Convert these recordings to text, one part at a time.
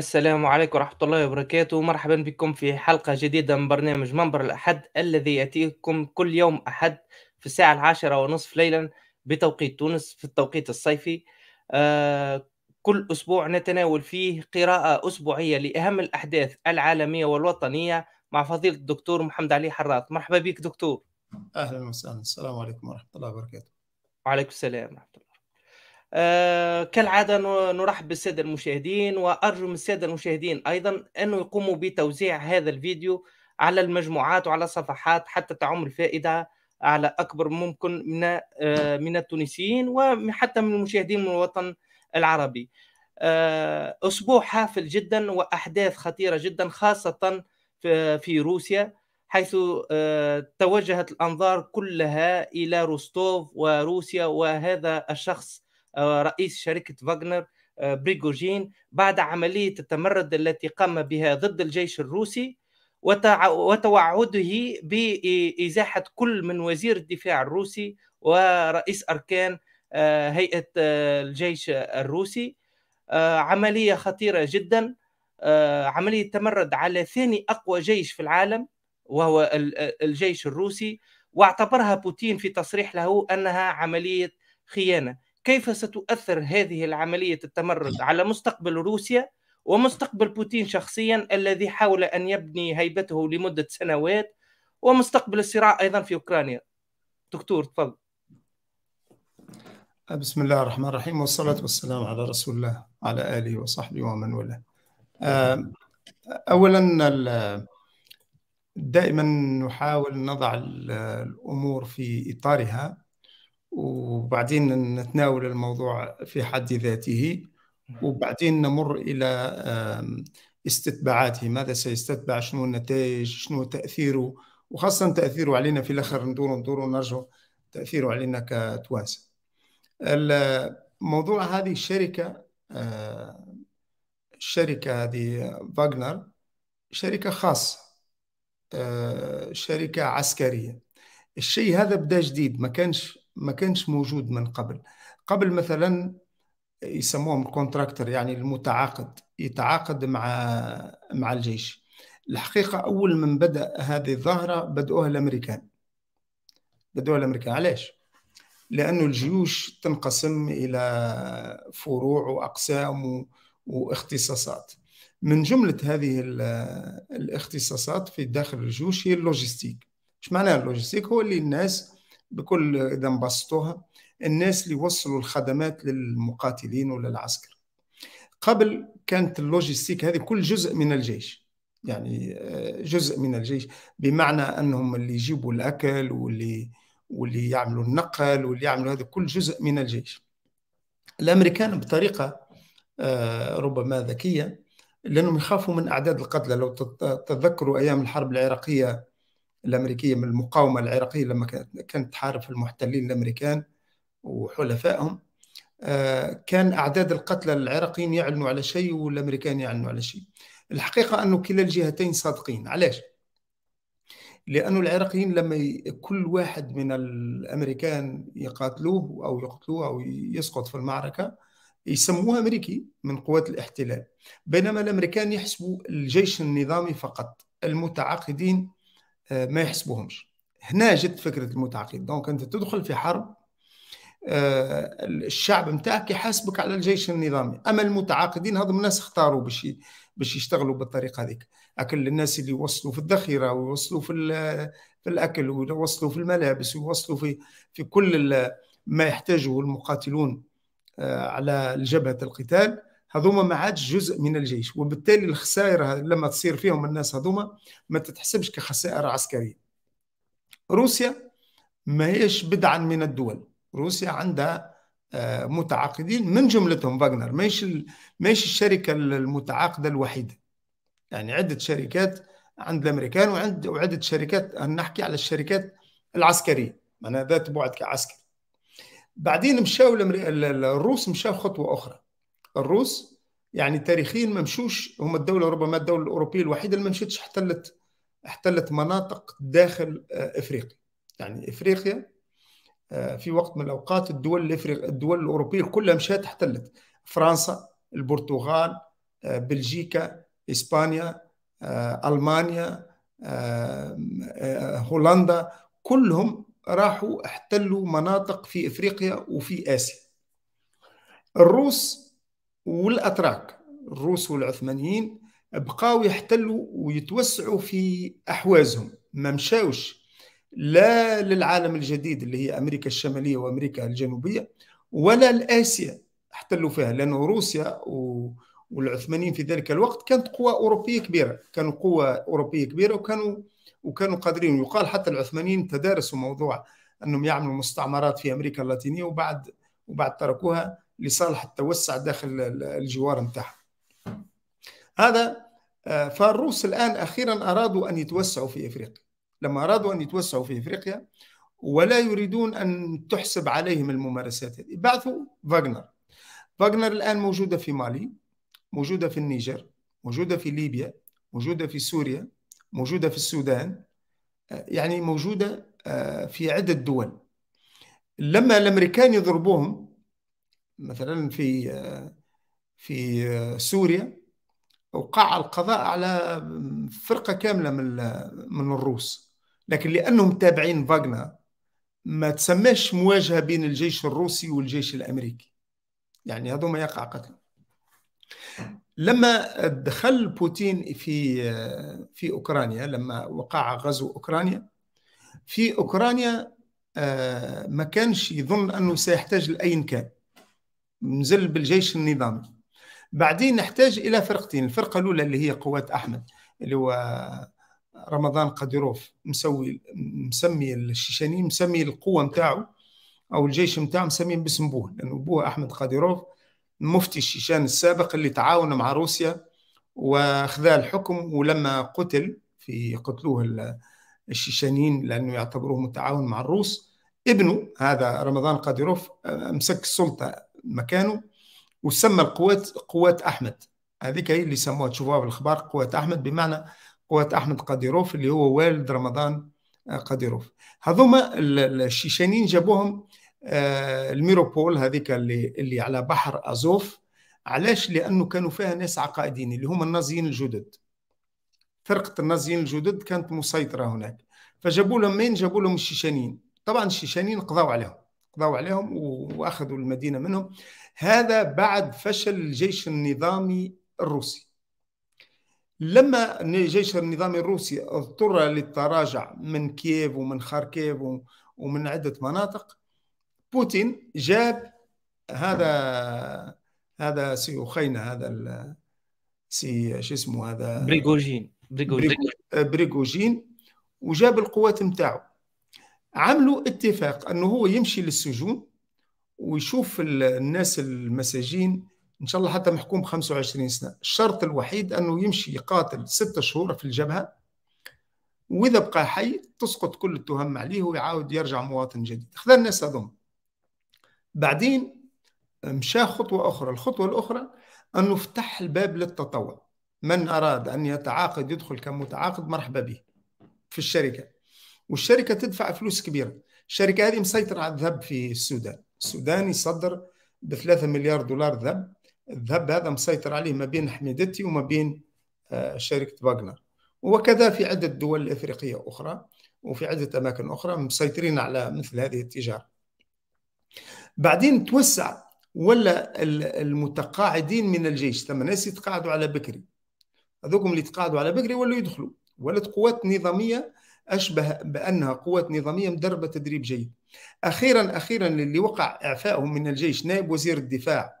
السلام عليكم ورحمة الله وبركاته مرحبا بكم في حلقة جديدة من برنامج منبر الأحد الذي يأتيكم كل يوم أحد في الساعة العاشرة ونصف ليلا بتوقيت تونس في التوقيت الصيفي آه، كل أسبوع نتناول فيه قراءة أسبوعية لأهم الأحداث العالمية والوطنية مع فضيلة الدكتور محمد علي حراث مرحبا بك دكتور أهلا وسهلا السلام عليكم ورحمة الله وبركاته وعليكم السلام ورحمة الله آه، كالعاده نرحب بالساده المشاهدين وارجو من الساده المشاهدين ايضا انه يقوموا بتوزيع هذا الفيديو على المجموعات وعلى صفحات حتى تعم الفائده على اكبر ممكن من آه، من التونسيين وحتى من المشاهدين من الوطن العربي. آه، اسبوع حافل جدا واحداث خطيره جدا خاصه في روسيا حيث توجهت الانظار كلها الى روستوف وروسيا وهذا الشخص آه، رئيس شركة فاغنر آه، بريغوجين بعد عملية التمرد التي قام بها ضد الجيش الروسي وتوعده بإزاحة كل من وزير الدفاع الروسي ورئيس أركان آه، هيئة الجيش الروسي عملية خطيرة جدا عملية تمرد على ثاني أقوى جيش في العالم وهو الجيش الروسي واعتبرها بوتين في تصريح له أنها عملية خيانة كيف ستؤثر هذه العملية التمرد على مستقبل روسيا ومستقبل بوتين شخصيا الذي حاول أن يبني هيبته لمدة سنوات ومستقبل الصراع أيضا في أوكرانيا دكتور تفضل بسم الله الرحمن الرحيم والصلاة والسلام على رسول الله على آله وصحبه ومن والاه أولا دائما نحاول نضع الأمور في إطارها وبعدين نتناول الموضوع في حد ذاته نعم. وبعدين نمر إلى استتباعاته ماذا سيستتبع شنو النتائج شنو تأثيره وخاصة تأثيره علينا في الآخر ندور ندور ونرجع تأثيره علينا كتوانسة موضوع هذه الشركة الشركة هذه فاغنر شركة خاصة شركة عسكرية الشيء هذا بدا جديد ما كانش ما كانش موجود من قبل قبل مثلا يسموهم الكونتراكتر يعني المتعاقد يتعاقد مع مع الجيش الحقيقة أول من بدأ هذه الظاهرة بدأوها الأمريكان بدأوها الأمريكان علاش؟ لأن الجيوش تنقسم إلى فروع وأقسام واختصاصات من جملة هذه الاختصاصات في داخل الجيوش هي اللوجستيك ايش معناها اللوجستيك هو اللي الناس بكل اذا انبسطوها الناس اللي يوصلوا الخدمات للمقاتلين وللعسكر قبل كانت اللوجيستيك هذه كل جزء من الجيش يعني آه، جزء من الجيش بمعنى انهم اللي يجيبوا الاكل واللي واللي يعملوا النقل واللي يعملوا هذا كل جزء من الجيش الامريكان بطريقه آه، ربما ذكيه لانهم يخافوا من اعداد القتلى لو تتذكروا ايام الحرب العراقيه الامريكيه من المقاومه العراقيه لما كانت تحارب في المحتلين الامريكان وحلفائهم آه، كان اعداد القتلى العراقيين يعلنوا على شيء والامريكان يعلنوا على شيء الحقيقه انه كلا الجهتين صادقين علاش لأن العراقيين لما ي... كل واحد من الأمريكان يقاتلوه أو يقتلوه أو يسقط في المعركة يسموه أمريكي من قوات الاحتلال بينما الأمريكان يحسبوا الجيش النظامي فقط المتعاقدين آه، ما يحسبوهمش هنا جت فكره المتعاقد دونك انت تدخل في حرب آه، الشعب نتاعك يحاسبك على الجيش النظامي اما المتعاقدين هذم الناس اختاروا باش باش يشتغلوا بالطريقه هذيك اكل الناس اللي يوصلوا في الذخيره ويوصلوا في في الاكل ويوصلوا في الملابس ويوصلوا في في كل ما يحتاجه المقاتلون آه، على جبهه القتال هذوما ما عادش جزء من الجيش وبالتالي الخسائر لما تصير فيهم الناس هذوما ما تتحسبش كخسائر عسكريه روسيا ما هيش بدعا من الدول روسيا عندها آه، متعاقدين من جملتهم فاغنر ماهيش ماهيش الشركه المتعاقده الوحيده يعني عده شركات عند الامريكان وعند وعده شركات نحكي على الشركات العسكريه معناها ذات بعد كعسكري بعدين مشاو الروس مشاو خطوه اخرى الروس يعني تاريخيا ما مشوش هما الدوله ربما الدوله الاوروبيه الوحيده اللي ما مشتش احتلت احتلت مناطق داخل آه، افريقيا يعني افريقيا آه، في وقت من الاوقات الدول الدول الاوروبيه كلها مشات احتلت فرنسا البرتغال آه، بلجيكا اسبانيا المانيا هولندا كلهم راحوا احتلوا مناطق في افريقيا وفي اسيا الروس والاتراك الروس والعثمانيين بقاو يحتلوا ويتوسعوا في احوازهم ما مشاوش لا للعالم الجديد اللي هي امريكا الشماليه وامريكا الجنوبيه ولا لاسيا احتلوا فيها لانه روسيا و... والعثمانيين في ذلك الوقت كانت قوى أوروبية كبيرة كانوا قوى أوروبية كبيرة وكانوا وكانوا قادرين يقال حتى العثمانيين تدارسوا موضوع أنهم يعملوا مستعمرات في أمريكا اللاتينية وبعد وبعد تركوها لصالح التوسع داخل الجوار نتاعها هذا آه، فالروس الآن أخيرا أرادوا أن يتوسعوا في إفريقيا لما أرادوا أن يتوسعوا في إفريقيا ولا يريدون أن تحسب عليهم الممارسات هذه بعثوا فاغنر فاغنر الآن موجودة في مالي موجودة في النيجر موجودة في ليبيا موجودة في سوريا موجودة في السودان آه، يعني موجودة آه، في عدة دول لما الأمريكان يضربوهم مثلا في في سوريا وقع القضاء على فرقة كاملة من من الروس لكن لأنهم تابعين فاغنا ما تسماش مواجهة بين الجيش الروسي والجيش الأمريكي يعني ما يقع قتل لما دخل بوتين في في أوكرانيا لما وقع غزو أوكرانيا في أوكرانيا آه، ما كانش يظن أنه سيحتاج لأي كان نزل بالجيش النظامي بعدين نحتاج الى فرقتين الفرقه الاولى اللي هي قوات احمد اللي هو رمضان قديروف مسوي مسمي الشيشاني مسمي القوه نتاعو او الجيش نتاعو مسميه باسم بوه لانه بوه احمد قديروف مفتي الشيشان السابق اللي تعاون مع روسيا وخذا الحكم ولما قتل في قتلوه الشيشانيين لانه يعتبروه متعاون مع الروس ابنه هذا رمضان قديروف مسك السلطه مكانه وسمى القوات قوات احمد هذيك هي اللي سموها تشوفوها في الاخبار قوات احمد بمعنى قوات احمد قديروف اللي هو والد رمضان آه، قديروف هذوما الشيشانيين جابوهم آه، الميروبول هذيك اللي اللي على بحر ازوف علاش لانه كانوا فيها ناس عقائديين اللي هم النازيين الجدد فرقه النازيين الجدد كانت مسيطره هناك فجابوا لهم مين جابوا لهم الشيشانيين طبعا الشيشانيين قضوا عليهم قضوا عليهم واخذوا المدينه منهم هذا بعد فشل الجيش النظامي الروسي لما الجيش النظامي الروسي اضطر للتراجع من كييف ومن خاركيف ومن عده مناطق بوتين جاب هذا هذا سي اخينا هذا سي شو اسمه هذا بريغوجين بريغوجين بريغوجين وجاب القوات نتاعو عملوا اتفاق انه هو يمشي للسجون ويشوف الناس المساجين ان شاء الله حتى محكوم 25 سنه الشرط الوحيد انه يمشي يقاتل ستة شهور في الجبهه واذا بقى حي تسقط كل التهم عليه ويعاود يرجع مواطن جديد خذا الناس هذوم بعدين مشى خطوه اخرى الخطوه الاخرى انه فتح الباب للتطوع من اراد ان يتعاقد يدخل كمتعاقد مرحبا به في الشركه والشركه تدفع فلوس كبيره الشركه هذه مسيطره على الذهب في السودان السودان يصدر ب 3 مليار دولار ذهب الذهب هذا مسيطر عليه ما بين حميدتي وما بين آه، شركه باغنر وكذا في عده دول افريقيه اخرى وفي عده اماكن اخرى مسيطرين على مثل هذه التجاره. بعدين توسع ولا المتقاعدين من الجيش ثم ناس يتقاعدوا على بكري هذوكم اللي يتقاعدوا على بكري ولا يدخلوا ولات قوات نظاميه أشبه بأنها قوات نظامية مدربة تدريب جيد أخيرا أخيرا اللي وقع إعفائهم من الجيش نائب وزير الدفاع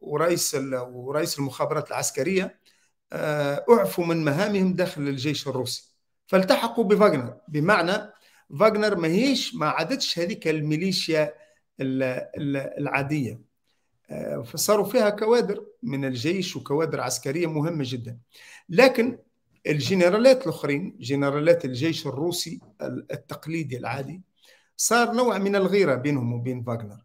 ورئيس ورئيس المخابرات العسكرية آه، أعفوا من مهامهم داخل الجيش الروسي فالتحقوا بفاغنر بمعنى فاغنر ما هيش ما عادتش هذيك الميليشيا العادية آه، فصاروا فيها كوادر من الجيش وكوادر عسكرية مهمة جدا لكن الجنرالات الاخرين جنرالات الجيش الروسي التقليدي العادي صار نوع من الغيره بينهم وبين فاغنر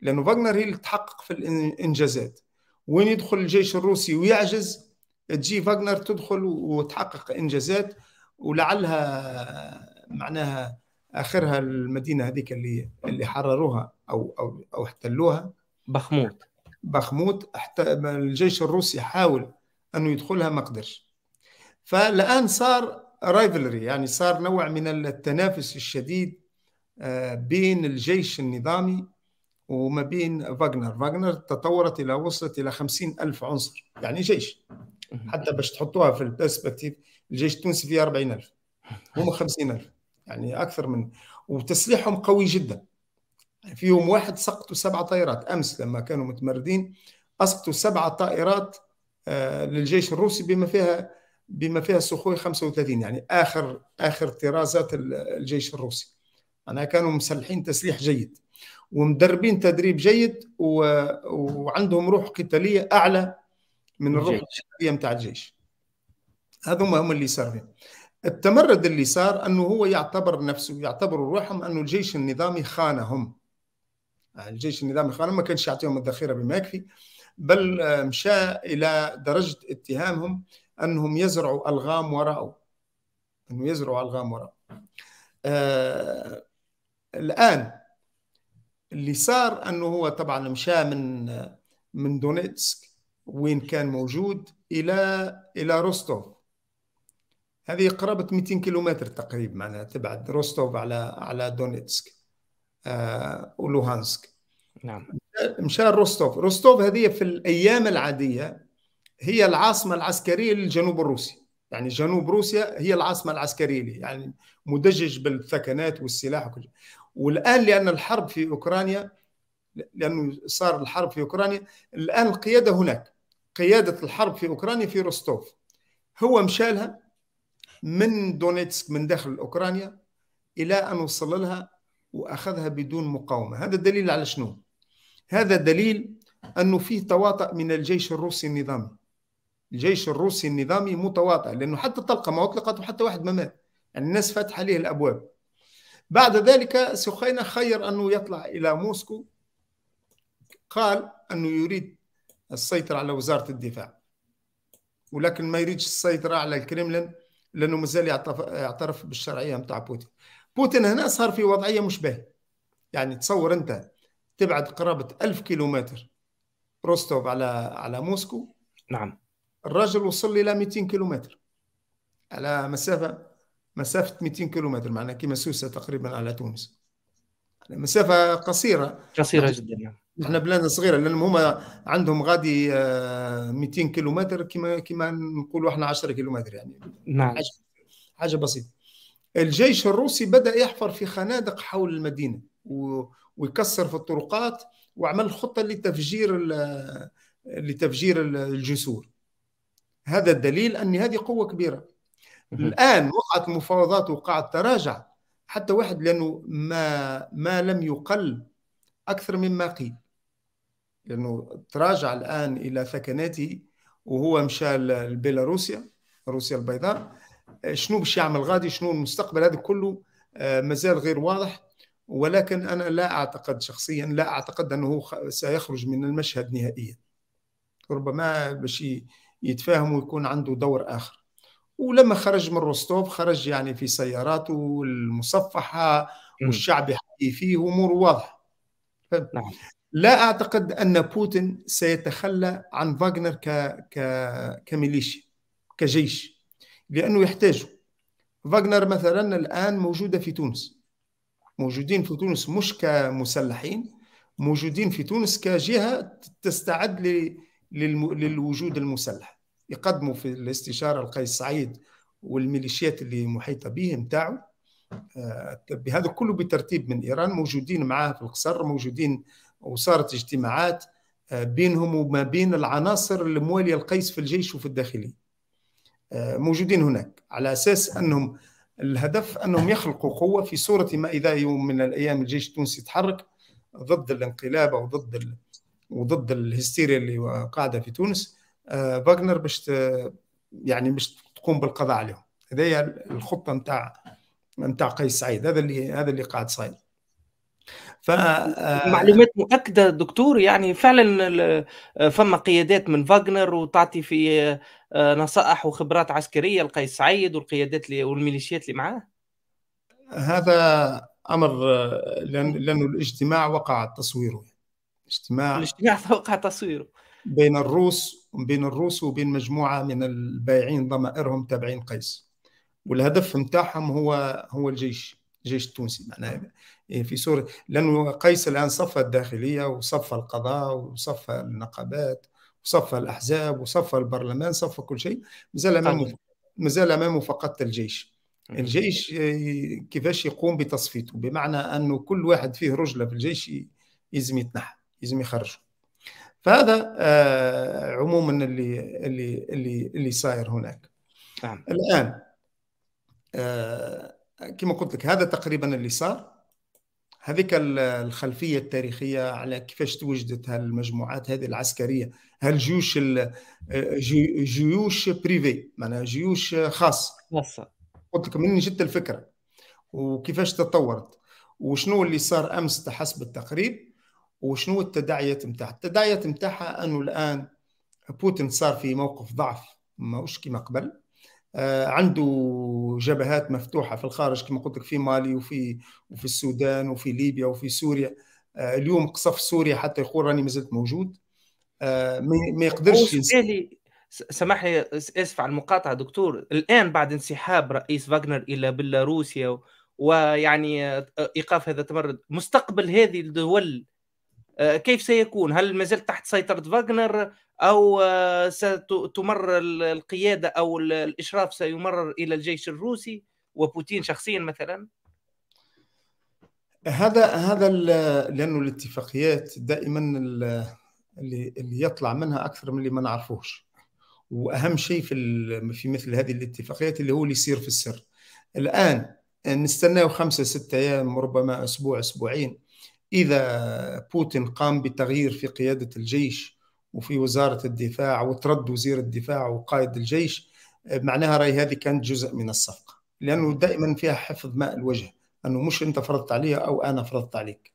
لانه فاغنر هي اللي تحقق في الانجازات وين يدخل الجيش الروسي ويعجز تجي فاغنر تدخل وتحقق انجازات ولعلها معناها اخرها المدينه هذيك اللي اللي حرروها او او او احتلوها بخموت بخموت الجيش الروسي حاول انه يدخلها ما قدرش فالان صار رايفلري يعني صار نوع من التنافس الشديد آه، بين الجيش النظامي وما بين فاغنر فاغنر تطورت الى وصلت الى خمسين ألف عنصر يعني جيش حتى باش تحطوها في البرسبكتيف الجيش التونسي فيه أربعين ألف هم خمسين ألف يعني أكثر من وتسليحهم قوي جدا في يوم واحد سقطوا سبع طائرات أمس لما كانوا متمردين أسقطوا سبع طائرات آه، للجيش الروسي بما فيها بما فيها سخوي 35 يعني اخر اخر طرازات الجيش الروسي انا كانوا مسلحين تسليح جيد ومدربين تدريب جيد و... وعندهم روح قتاليه اعلى من الروح القتاليه نتاع الجيش هذوما هم اللي صار التمرد اللي صار انه هو يعتبر نفسه يعتبروا روحهم انه الجيش النظامي خانهم يعني الجيش النظامي خانهم ما كانش يعطيهم الذخيره بما يكفي بل آه، مشى الى درجه اتهامهم انهم يزرعوا الغام وراءه انه يزرعوا الغام وراءه آه الان اللي صار انه هو طبعا مشى من من دونيتسك وين كان موجود الى الى روستوف هذه قرابه 200 كيلومتر تقريبا معناها تبعد روستوف على على دونيتسك آه ولوهانسك نعم مشى روستوف روستوف هذه في الايام العاديه هي العاصمة العسكرية للجنوب الروسي يعني جنوب روسيا هي العاصمة العسكرية لي. يعني مدجج بالثكنات والسلاح وكل والآن لأن الحرب في أوكرانيا لأنه صار الحرب في أوكرانيا الآن القيادة هناك قيادة الحرب في أوكرانيا في روستوف هو مشالها من دونيتسك من داخل أوكرانيا إلى أن وصل لها وأخذها بدون مقاومة هذا دليل على شنو؟ هذا دليل أنه فيه تواطأ من الجيش الروسي النظامي الجيش الروسي النظامي متواطئ لانه حتى الطلقه ما اطلقت وحتى واحد ما مات يعني الناس فاتحه عليه الابواب بعد ذلك سخينة خير انه يطلع الى موسكو قال انه يريد السيطره على وزاره الدفاع ولكن ما يريدش السيطره على الكرملين لانه مازال يعترف بالشرعيه نتاع بوتين بوتين هنا صار في وضعيه مشبهه يعني تصور انت تبعد قرابه ألف كيلومتر روستوف على على موسكو نعم الراجل وصل لي 200 كيلومتر على مسافه مسافه 200 كيلومتر معناها كيما سوسه تقريبا على تونس على مسافه قصيره قصيره جدا احنا نعم. بلاد صغيره لانهم هما عندهم غادي 200 آه، كيلومتر كيما كيما نقولوا احنا 10 كيلومتر يعني نعم حاجه, حاجة بسيطه الجيش الروسي بدا يحفر في خنادق حول المدينه و... ويكسر في الطرقات وعمل خطه لتفجير ال... لتفجير الجسور هذا الدليل أن هذه قوة كبيرة الآن وقعت مفاوضات وقعت تراجع حتى واحد لأنه ما, ما لم يقل أكثر مما قيل لأنه تراجع الآن إلى ثكناته وهو مشى لبيلاروسيا روسيا البيضاء شنو باش يعمل غادي شنو المستقبل هذا كله آه، مازال غير واضح ولكن انا لا اعتقد شخصيا لا اعتقد انه سيخرج من المشهد نهائيا ربما باش يتفاهم ويكون عنده دور اخر ولما خرج من روستوف خرج يعني في سياراته المصفحه والشعب يحكي فيه امور واضحه نعم. لا اعتقد ان بوتين سيتخلى عن فاغنر ك ك كميليشيا كجيش لانه يحتاجه فاغنر مثلا الان موجوده في تونس موجودين في تونس مش كمسلحين موجودين في تونس كجهه تستعد للوجود المسلح يقدموا في الاستشاره القيس سعيد والميليشيات اللي محيطه به نتاعو آه، بهذا كله بترتيب من ايران موجودين معاه في القصر موجودين وصارت اجتماعات آه، بينهم وما بين العناصر المواليه القيس في الجيش وفي الداخليه آه، موجودين هناك على اساس انهم الهدف انهم يخلقوا قوه في صوره ما اذا يوم من الايام الجيش التونسي يتحرك ضد الانقلاب او ضد وضد الهستيريا اللي قاعده في تونس فاغنر آه، باش يعني باش تقوم بالقضاء عليهم هذايا الخطه نتاع نتاع قيس سعيد هذا اللي هذا اللي قاعد صاير ف آه، آه، معلومات مؤكده دكتور يعني فعلا فما قيادات من فاغنر وتعطي في نصائح وخبرات عسكريه لقيس سعيد والقيادات اللي والميليشيات اللي معاه هذا امر لانه الاجتماع وقع تصويره اجتماع الاجتماع توقع تصويره بين الروس بين الروس وبين مجموعه من البائعين ضمائرهم تابعين قيس والهدف نتاعهم هو هو الجيش الجيش التونسي معناها إيه، في سوريا لانه قيس الان صفى الداخليه وصفى القضاء وصفى النقابات وصفى الاحزاب وصفى البرلمان صفى كل شيء مازال امامه مازال امامه فقط الجيش الجيش إيه، كيفاش يقوم بتصفيته بمعنى انه كل واحد فيه رجله في الجيش لازم يتنحى لازم يخرجوا فهذا آه، عموما اللي اللي اللي اللي صاير هناك نعم. الان آه، كما قلت لك هذا تقريبا اللي صار هذيك الخلفية التاريخية على كيفاش توجدت هالمجموعات هذه العسكرية هالجيوش جيوش بريفي معناها جيوش خاص خاصة قلت لك منين جت الفكرة وكيفاش تطورت وشنو اللي صار أمس حسب التقريب وشنو التداعيات نتاعها التداعيات نتاعها انه الان بوتين صار في موقف ضعف ماهوش كما قبل آه، عنده جبهات مفتوحه في الخارج كما قلت لك في مالي وفي وفي السودان وفي ليبيا وفي سوريا آه، اليوم قصف سوريا حتى يقول راني مازلت موجود آه، ما يقدرش سؤالي سمح لي اسف على المقاطعه دكتور الان بعد انسحاب رئيس فاغنر الى بيلاروسيا ويعني ايقاف هذا التمرد مستقبل هذه الدول آه، كيف سيكون هل ما زلت تحت سيطرة فاغنر أو آه، ستمر القيادة أو الإشراف سيمرر إلى الجيش الروسي وبوتين شخصيا مثلا هذا هذا لانه الاتفاقيات دائما اللي اللي يطلع منها اكثر من اللي ما نعرفوش واهم شيء في في مثل هذه الاتفاقيات اللي هو اللي يصير في السر الان نستناو خمسه سته ايام ربما اسبوع اسبوعين إذا بوتين قام بتغيير في قيادة الجيش وفي وزارة الدفاع وترد وزير الدفاع وقائد الجيش معناها رأي هذه كانت جزء من الصفقة لأنه دائما فيها حفظ ماء الوجه أنه مش أنت فرضت عليها أو أنا فرضت عليك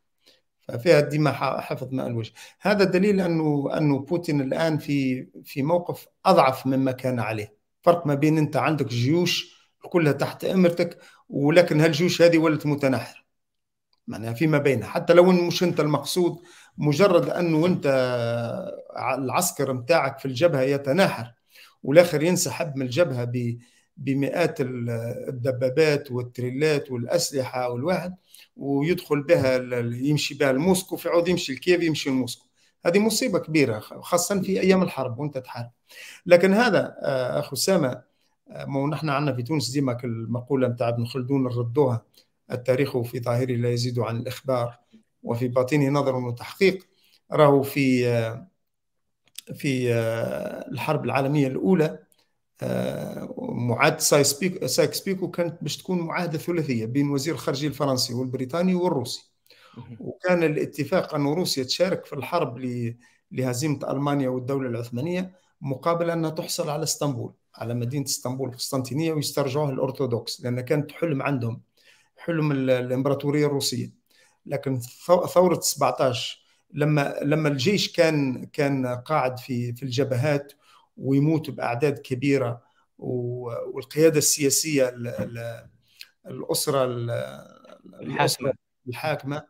ففيها ديما حفظ ماء الوجه هذا دليل أنه أنه بوتين الآن في في موقف أضعف مما كان عليه فرق ما بين أنت عندك جيوش كلها تحت أمرتك ولكن هالجيوش هذه ولت متنحرة معناها فيما بينها حتى لو مش انت المقصود مجرد انه انت العسكر متاعك في الجبهه يتناحر والاخر ينسحب من الجبهه بمئات الدبابات والتريلات والاسلحه والواحد ويدخل بها يمشي بها لموسكو في عود يمشي لكييف يمشي لموسكو هذه مصيبه كبيره خاصه في ايام الحرب وانت تحارب لكن هذا آه، اخو اسامه آه، ما نحن عندنا في تونس ديما المقوله نتاع ابن خلدون نردوها التاريخ في ظاهره لا يزيد عن الإخبار وفي باطنه نظر وتحقيق راهو في آه، في آه، الحرب العالمية الأولى آه، معاهدة سايكس بيكو كانت باش تكون معاهدة ثلاثية بين وزير الخارجية الفرنسي والبريطاني والروسي وكان الاتفاق أن روسيا تشارك في الحرب لهزيمة ألمانيا والدولة العثمانية مقابل أنها تحصل على اسطنبول على مدينة اسطنبول القسطنطينية ويسترجعوها الأرثوذكس لأن كانت حلم عندهم حلم الامبراطوريه الروسيه لكن ثوره 17 لما لما الجيش كان كان قاعد في في الجبهات ويموت باعداد كبيره والقياده السياسيه الاسره الحاكمه الحاكمه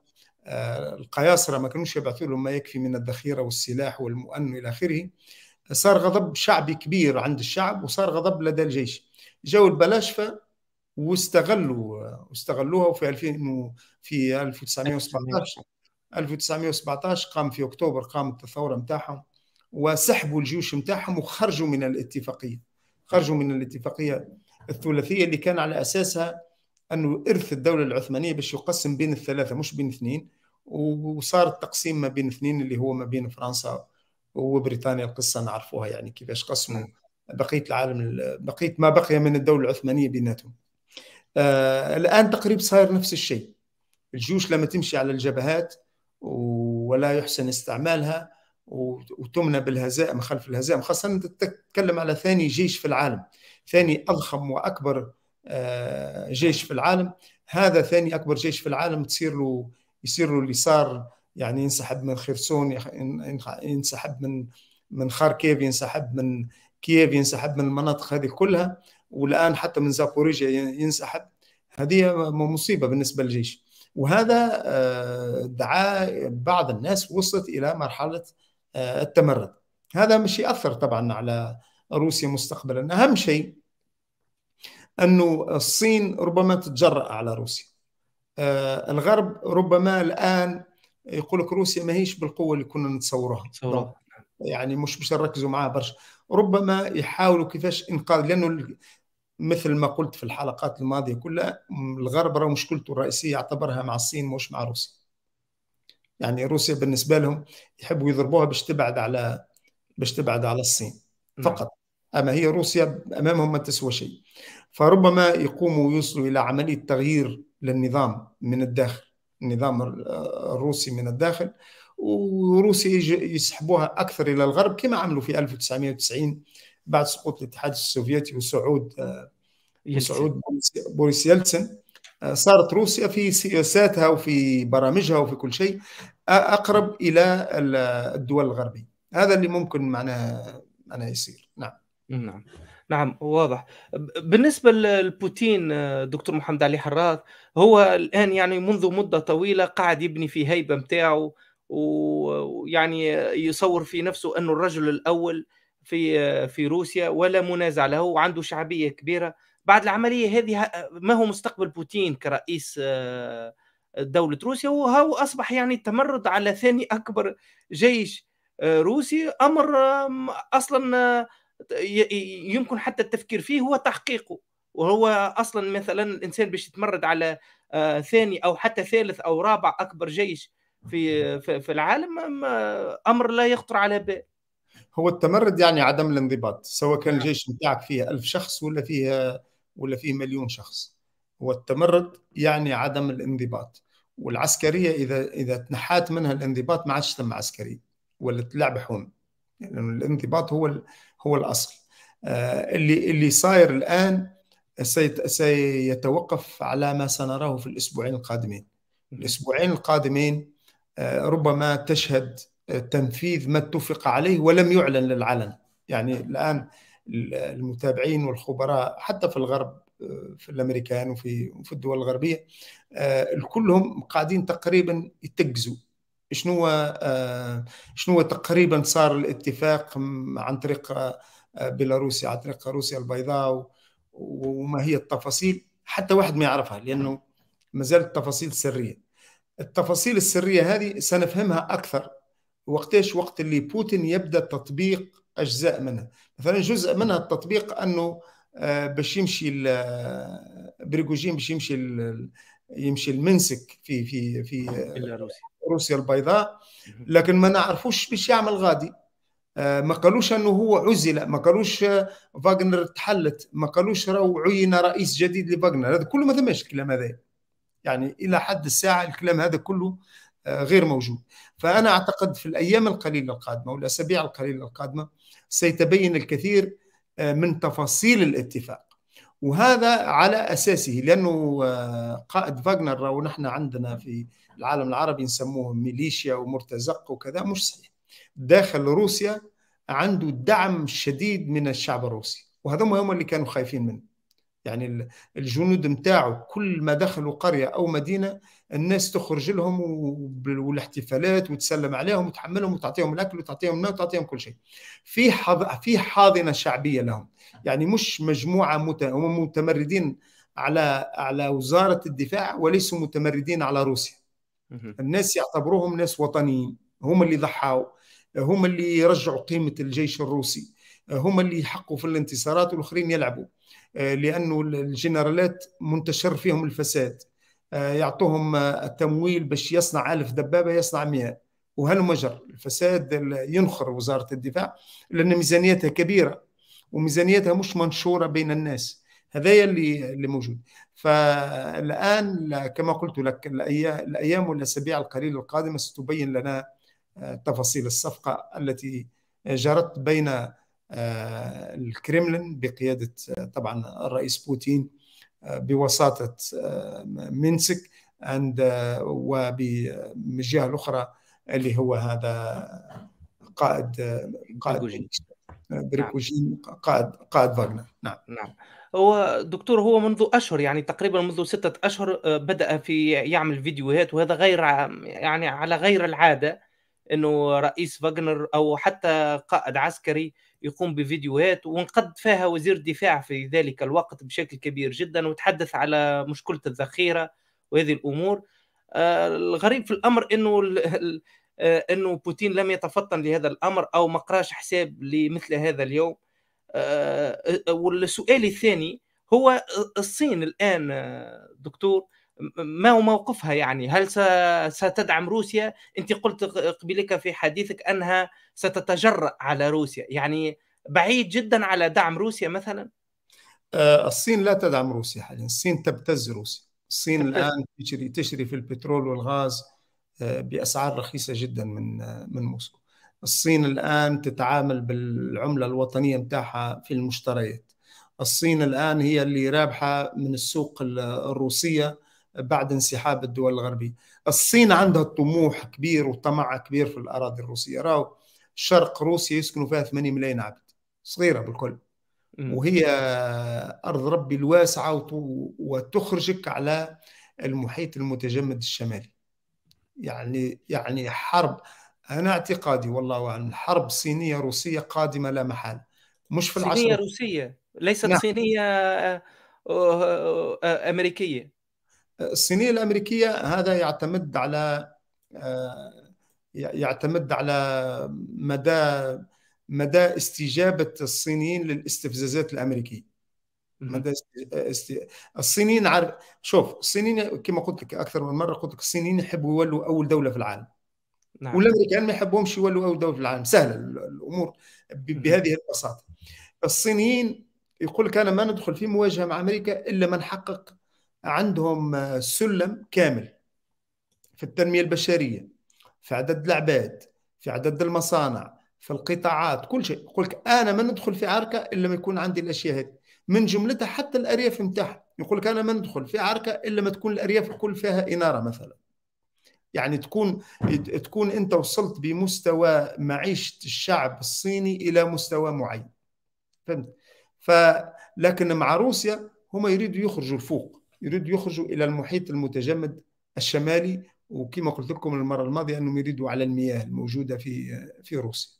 القياصره ما كانوش يبعثوا لهم ما يكفي من الذخيره والسلاح والمؤن الى اخره صار غضب شعبي كبير عند الشعب وصار غضب لدى الجيش جاوا البلاشفه واستغلوا واستغلوها وفي 2000 في 1917 1917 قام في اكتوبر قامت الثوره نتاعهم وسحبوا الجيوش نتاعهم وخرجوا من الاتفاقيه خرجوا من الاتفاقيه الثلاثيه اللي كان على اساسها انه ارث الدوله العثمانيه باش يقسم بين الثلاثه مش بين اثنين وصار التقسيم ما بين اثنين اللي هو ما بين فرنسا وبريطانيا القصه نعرفوها يعني كيفاش قسموا بقيه العالم بقيه ما بقي من الدوله العثمانيه بيناتهم آه، الان تقريبا صاير نفس الشيء الجيوش لما تمشي على الجبهات ولا يحسن استعمالها وتمنى بالهزائم خلف الهزائم خاصة أنت تتكلم على ثاني جيش في العالم ثاني أضخم وأكبر آه، جيش في العالم هذا ثاني أكبر جيش في العالم تصير له يصير له اللي صار يعني ينسحب من خرسون ينسحب من من خاركيف ينسحب من كييف ينسحب من المناطق هذه كلها والان حتى من زابوريجيا ينسحب هذه مصيبه بالنسبه للجيش وهذا آه، دعا بعض الناس وصلت الى مرحله آه، التمرد هذا مش ياثر طبعا على روسيا مستقبلا اهم شيء انه الصين ربما تتجرأ على روسيا آه، الغرب ربما الان يقول لك روسيا ما هيش بالقوه اللي كنا نتصورها يعني مش مش نركزوا معاها برشا ربما يحاولوا كيفاش انقاذ لانه مثل ما قلت في الحلقات الماضيه كلها الغرب راه مشكلته الرئيسيه يعتبرها مع الصين مش مع روسيا يعني روسيا بالنسبه لهم يحبوا يضربوها باش تبعد على باش تبعد على الصين نعم. فقط اما هي روسيا امامهم ما تسوى شيء فربما يقوموا ويوصلوا الى عمليه تغيير للنظام من الداخل النظام آه، الروسي من الداخل وروسيا يسحبوها اكثر الى الغرب كما عملوا في 1990 بعد سقوط الاتحاد السوفيتي وصعود آه، وصعود بوريس يلتسن آه، صارت روسيا في سياساتها وفي برامجها وفي كل شيء آه، اقرب الى الدول الغربيه هذا اللي ممكن معناه معناه يصير نعم نعم نعم واضح بالنسبه لبوتين آه، دكتور محمد علي حراث هو الان يعني منذ مده طويله قاعد يبني في هيبه متاعه ويعني يصور في نفسه انه الرجل الاول في في روسيا ولا منازع له وعنده شعبيه كبيره بعد العمليه هذه ما هو مستقبل بوتين كرئيس آه، دوله روسيا وهو اصبح يعني التمرد على ثاني اكبر جيش آه، روسي امر اصلا آه، يمكن حتى التفكير فيه هو تحقيقه وهو اصلا مثلا الانسان باش يتمرد على ثاني او حتى ثالث او رابع اكبر جيش في في العالم امر لا يخطر على بال هو التمرد يعني عدم الانضباط سواء كان نعم. الجيش نتاعك فيه ألف شخص ولا فيه ولا فيه مليون شخص والتمرد يعني عدم الانضباط والعسكريه اذا اذا تنحات منها الانضباط ما عادش تم عسكري ولا تلعب حوم لانه يعني الانضباط هو هو الاصل آه اللي اللي صاير الان سيت سيتوقف على ما سنراه في الاسبوعين القادمين الاسبوعين القادمين آه ربما تشهد تنفيذ ما اتفق عليه ولم يعلن للعلن يعني الان المتابعين والخبراء حتى في الغرب آه، في الامريكان وفي في الدول الغربيه آه، كلهم قاعدين تقريبا يتجزوا شنو آه، شنو تقريبا صار الاتفاق عن طريق بيلاروسيا عن طريق روسيا البيضاء وما هي التفاصيل حتى واحد ما يعرفها لانه نعم. ما زالت التفاصيل سريه التفاصيل السريه هذه سنفهمها اكثر وقتاش وقت اللي بوتين يبدا تطبيق اجزاء منها مثلا جزء منها التطبيق انه آه، باش يمشي آه، بريغوجين باش يمشي يمشي المنسك في في في آه، روسيا البيضاء لكن ما نعرفوش باش يعمل غادي ما قالوش انه هو عزل ما قالوش فاغنر تحلت ما قالوش راهو عين رئيس جديد لفاغنر هذا كله ما ثماش الكلام هذا يعني الى حد الساعه الكلام هذا كله غير موجود فانا اعتقد في الايام القليله القادمه والاسابيع القليله القادمه سيتبين الكثير آه، من تفاصيل الاتفاق وهذا على اساسه لانه آه، قائد فاغنر ونحن عندنا في العالم العربي نسموه ميليشيا ومرتزق وكذا مش صحيح داخل روسيا عنده دعم شديد من الشعب الروسي وهذا هم اللي كانوا خايفين منه يعني الجنود نتاعو كل ما دخلوا قريه او مدينه الناس تخرج لهم والاحتفالات وتسلم عليهم وتحملهم وتعطيهم الاكل وتعطيهم الماء وتعطيهم كل شيء. في حض... في حاضنه شعبيه لهم يعني مش مجموعه مت... متمردين على على وزاره الدفاع وليسوا متمردين على روسيا. الناس يعتبروهم ناس وطنيين هم اللي ضحاوا هم اللي يرجعوا قيمه الجيش الروسي هم اللي يحقوا في الانتصارات والاخرين يلعبوا. آه، لانه الجنرالات منتشر فيهم الفساد آه، يعطوهم آه، التمويل باش يصنع ألف دبابة يصنع 100 وهل مجر الفساد ينخر وزارة الدفاع لأن ميزانيتها كبيرة وميزانيتها مش منشورة بين الناس هذا اللي اللي موجود فالآن كما قلت لك الأيام والأسابيع القليلة القادمة ستبين لنا تفاصيل الصفقة التي جرت بين آه، الكرملين بقيادة آه، طبعا الرئيس بوتين آه، بوساطة منسك عند وبالجهة الأخرى اللي هو هذا قائد قائد نعم. بريكوجين قائد قائد فاغنر نعم نعم هو دكتور هو منذ اشهر يعني تقريبا منذ ستة اشهر بدا في يعمل فيديوهات وهذا غير يعني على غير العاده انه رئيس فاغنر او حتى قائد عسكري يقوم بفيديوهات وانقد فيها وزير الدفاع في ذلك الوقت بشكل كبير جدا وتحدث على مشكله الذخيره وهذه الامور آه، الغريب في الامر انه آه، انه بوتين لم يتفطن لهذا الامر او ما قراش حساب لمثل هذا اليوم آه، والسؤال الثاني هو الصين الان دكتور ما هو موقفها يعني هل ستدعم روسيا انت قلت قبلك في حديثك انها ستتجرأ على روسيا يعني بعيد جدا على دعم روسيا مثلا آه، الصين لا تدعم روسيا حاليا الصين تبتز روسيا الصين الان تشري تشري في البترول والغاز آه، باسعار رخيصه جدا من آه، من موسكو الصين الان تتعامل بالعمله الوطنيه متاعها في المشتريات الصين الان هي اللي رابحه من السوق الروسيه بعد انسحاب الدول الغربية الصين عندها طموح كبير وطمع كبير في الأراضي الروسية راو شرق روسيا يسكنوا فيها 8 ملايين عبد صغيرة بالكل وهي أرض ربي الواسعة وتخرجك على المحيط المتجمد الشمالي يعني يعني حرب أنا اعتقادي والله أعلم حرب صينية روسية قادمة لا محالة مش في العصر صينية روسية ليست نعم. صينية امريكيه الصينيه الامريكيه هذا يعتمد على آه، يعتمد على مدى مدى استجابه الصينيين للاستفزازات الامريكيه مدى است... الصينيين عارف شوف الصينيين كما قلت لك اكثر من مره قلت لك الصينيين يحبوا يولوا اول دوله في العالم نعم. والامريكان ما يحبهمش يولوا اول دوله في العالم سهله الامور بهذه البساطه الصينيين يقول لك انا ما ندخل في مواجهه مع امريكا الا ما نحقق عندهم آه، سلم كامل في التنمية البشرية في عدد العباد في عدد المصانع في القطاعات كل شيء يقول لك أنا ما ندخل في عركة إلا ما يكون عندي الأشياء هذه من جملتها حتى الأرياف نتاعها يقول لك أنا ما ندخل في عركة إلا ما تكون الأرياف الكل فيها إنارة مثلا يعني تكون تكون انت وصلت بمستوى معيشه الشعب الصيني الى مستوى معين فهمت فلكن مع روسيا هم يريدوا يخرجوا لفوق يريد يخرجوا الى المحيط المتجمد الشمالي وكما قلت لكم المره الماضيه انهم يريدوا على المياه الموجوده في في روسيا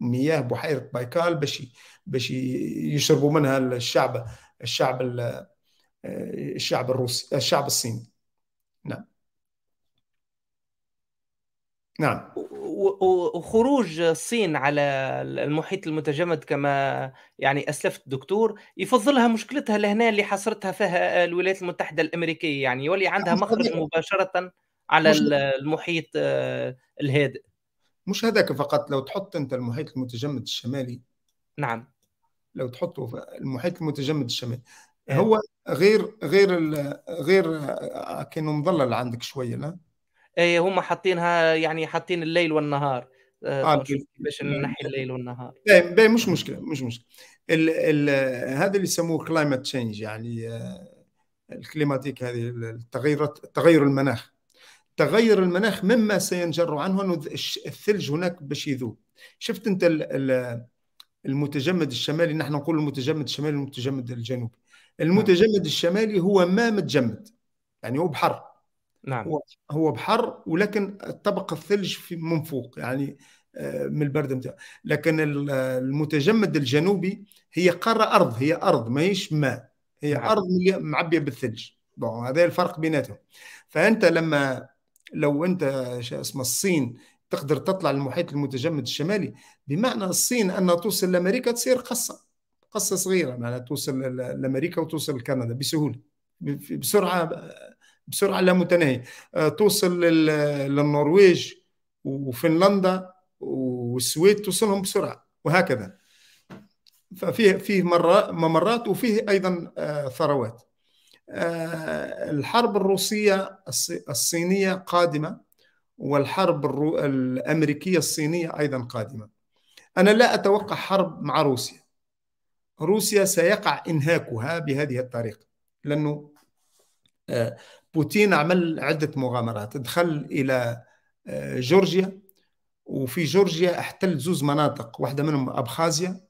مياه بحيره بايكال باش باش يشربوا منها الشعب الشعب الشعب الروسي الشعب الصيني نعم نعم وخروج الصين على المحيط المتجمد كما يعني اسلفت الدكتور يفضلها مشكلتها لهنا اللي حصرتها فيها الولايات المتحده الامريكيه يعني يولي عندها مخرج مباشره على المحيط آه، الهادئ مش هذاك فقط لو تحط انت المحيط المتجمد الشمالي نعم لو تحطه في المحيط المتجمد الشمالي آه. هو غير غير غير كانه مظلل عندك شويه لا اي هم حاطينها يعني حاطين الليل والنهار آه باش آه، ننحي يعني الليل والنهار باين مش مشكله مش مشكله هذا اللي يسموه كلايمت تشينج يعني آه، الكليماتيك هذه التغيرات تغير المناخ تغير المناخ مما سينجر عنه انه الثلج هناك باش يذوب شفت انت المتجمد الشمالي نحن نقول المتجمد الشمالي والمتجمد الجنوبي المتجمد الشمالي هو ما متجمد يعني هو بحر نعم هو, بحر ولكن طبق الثلج من فوق يعني آه، من البرد متاع. لكن المتجمد الجنوبي هي قاره ارض هي ارض ماهيش ماء هي نعم. ارض معبيه بالثلج بون هذا الفرق بيناتهم فانت لما لو انت اسمه الصين تقدر تطلع للمحيط المتجمد الشمالي بمعنى الصين ان توصل لامريكا تصير قصه قصه صغيره معناها توصل لامريكا وتوصل لكندا بسهوله بسرعه آه، بسرعه لا متناهيه آه، توصل للنرويج وفنلندا والسويد توصلهم بسرعه وهكذا ففيه فيه مرات ممرات وفيه ايضا آه، ثروات آه، الحرب الروسيه الصينيه قادمه والحرب الامريكيه الصينيه ايضا قادمه انا لا اتوقع حرب مع روسيا روسيا سيقع انهاكها بهذه الطريقه لانه بوتين عمل عدة مغامرات دخل إلى آه، جورجيا وفي جورجيا احتل زوز مناطق واحدة منهم أبخازيا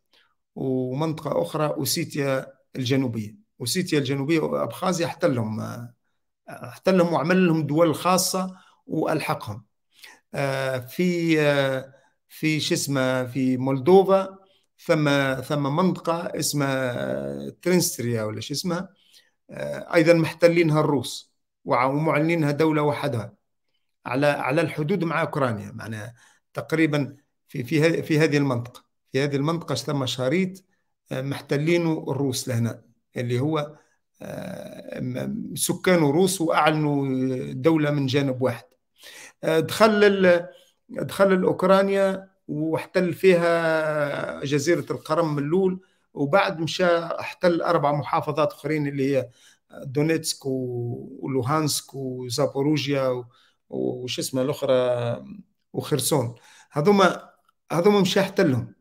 ومنطقة أخرى أوسيتيا الجنوبية أوسيتيا الجنوبية وأبخازيا احتلهم آه، احتلهم وعمل لهم دول خاصة وألحقهم آه، في في شو اسمه في مولدوفا ثم ثم منطقة اسمها ترينستريا ولا شو اسمها أيضا محتلينها الروس ومعلنينها دوله وحدها على على الحدود مع اوكرانيا معناها تقريبا في في في هذه المنطقه في هذه المنطقه ثم شريط آه، محتلينه الروس لهنا اللي هو آه، سكان روس واعلنوا دوله من جانب واحد آه، دخل دخل الاوكرانيا واحتل فيها جزيره القرم من الاول وبعد مشى احتل اربع محافظات اخرين اللي هي دونيتسك ولوهانسك وزابوروجيا وش اسمها الاخرى وخرسون هذوما هذوما مش يحتلهم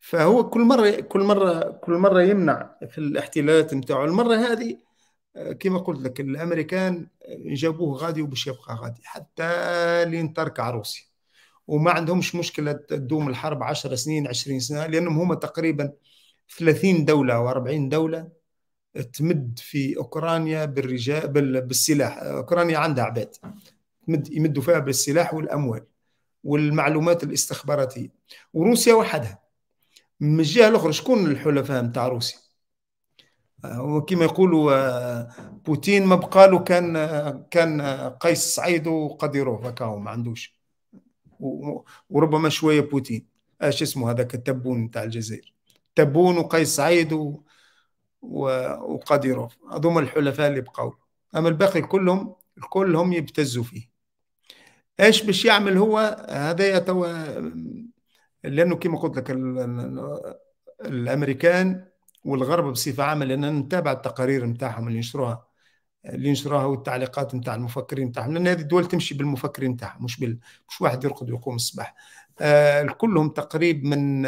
فهو كل مره كل مره كل مره يمنع في الاحتلالات نتاعو المره هذه كما قلت لك الامريكان جابوه غادي وباش يبقى غادي حتى لين تركع روسيا وما عندهمش مشكله تدوم الحرب 10 سنين 20 سنه لانهم هما تقريبا 30 دوله و40 دوله تمد في اوكرانيا بالرجال بالسلاح اوكرانيا عندها عباد تمد يمدوا فيها بالسلاح والاموال والمعلومات الاستخباراتيه وروسيا وحدها من الجهه الاخرى شكون الحلفاء نتاع روسيا آه، وكما يقولوا آه، بوتين ما بقالو كان آه، كان قيس سعيد وقديروف هكا ما عندوش وربما شويه بوتين اش اسمه هذاك التبون نتاع الجزائر تبون وقيس سعيد و... وقديروف هذوما الحلفاء اللي بقوا اما الباقي كلهم الكل هم يبتزوا فيه ايش باش يعمل هو هذا توا لانه كما قلت لك الامريكان والغرب بصفه عامه لان نتابع التقارير نتاعهم اللي ينشروها اللي ينشروها والتعليقات نتاع المفكرين نتاعهم لان هذه الدول تمشي بالمفكرين نتاعها مش بال... مش واحد يرقد ويقوم الصباح آه كلهم تقريب من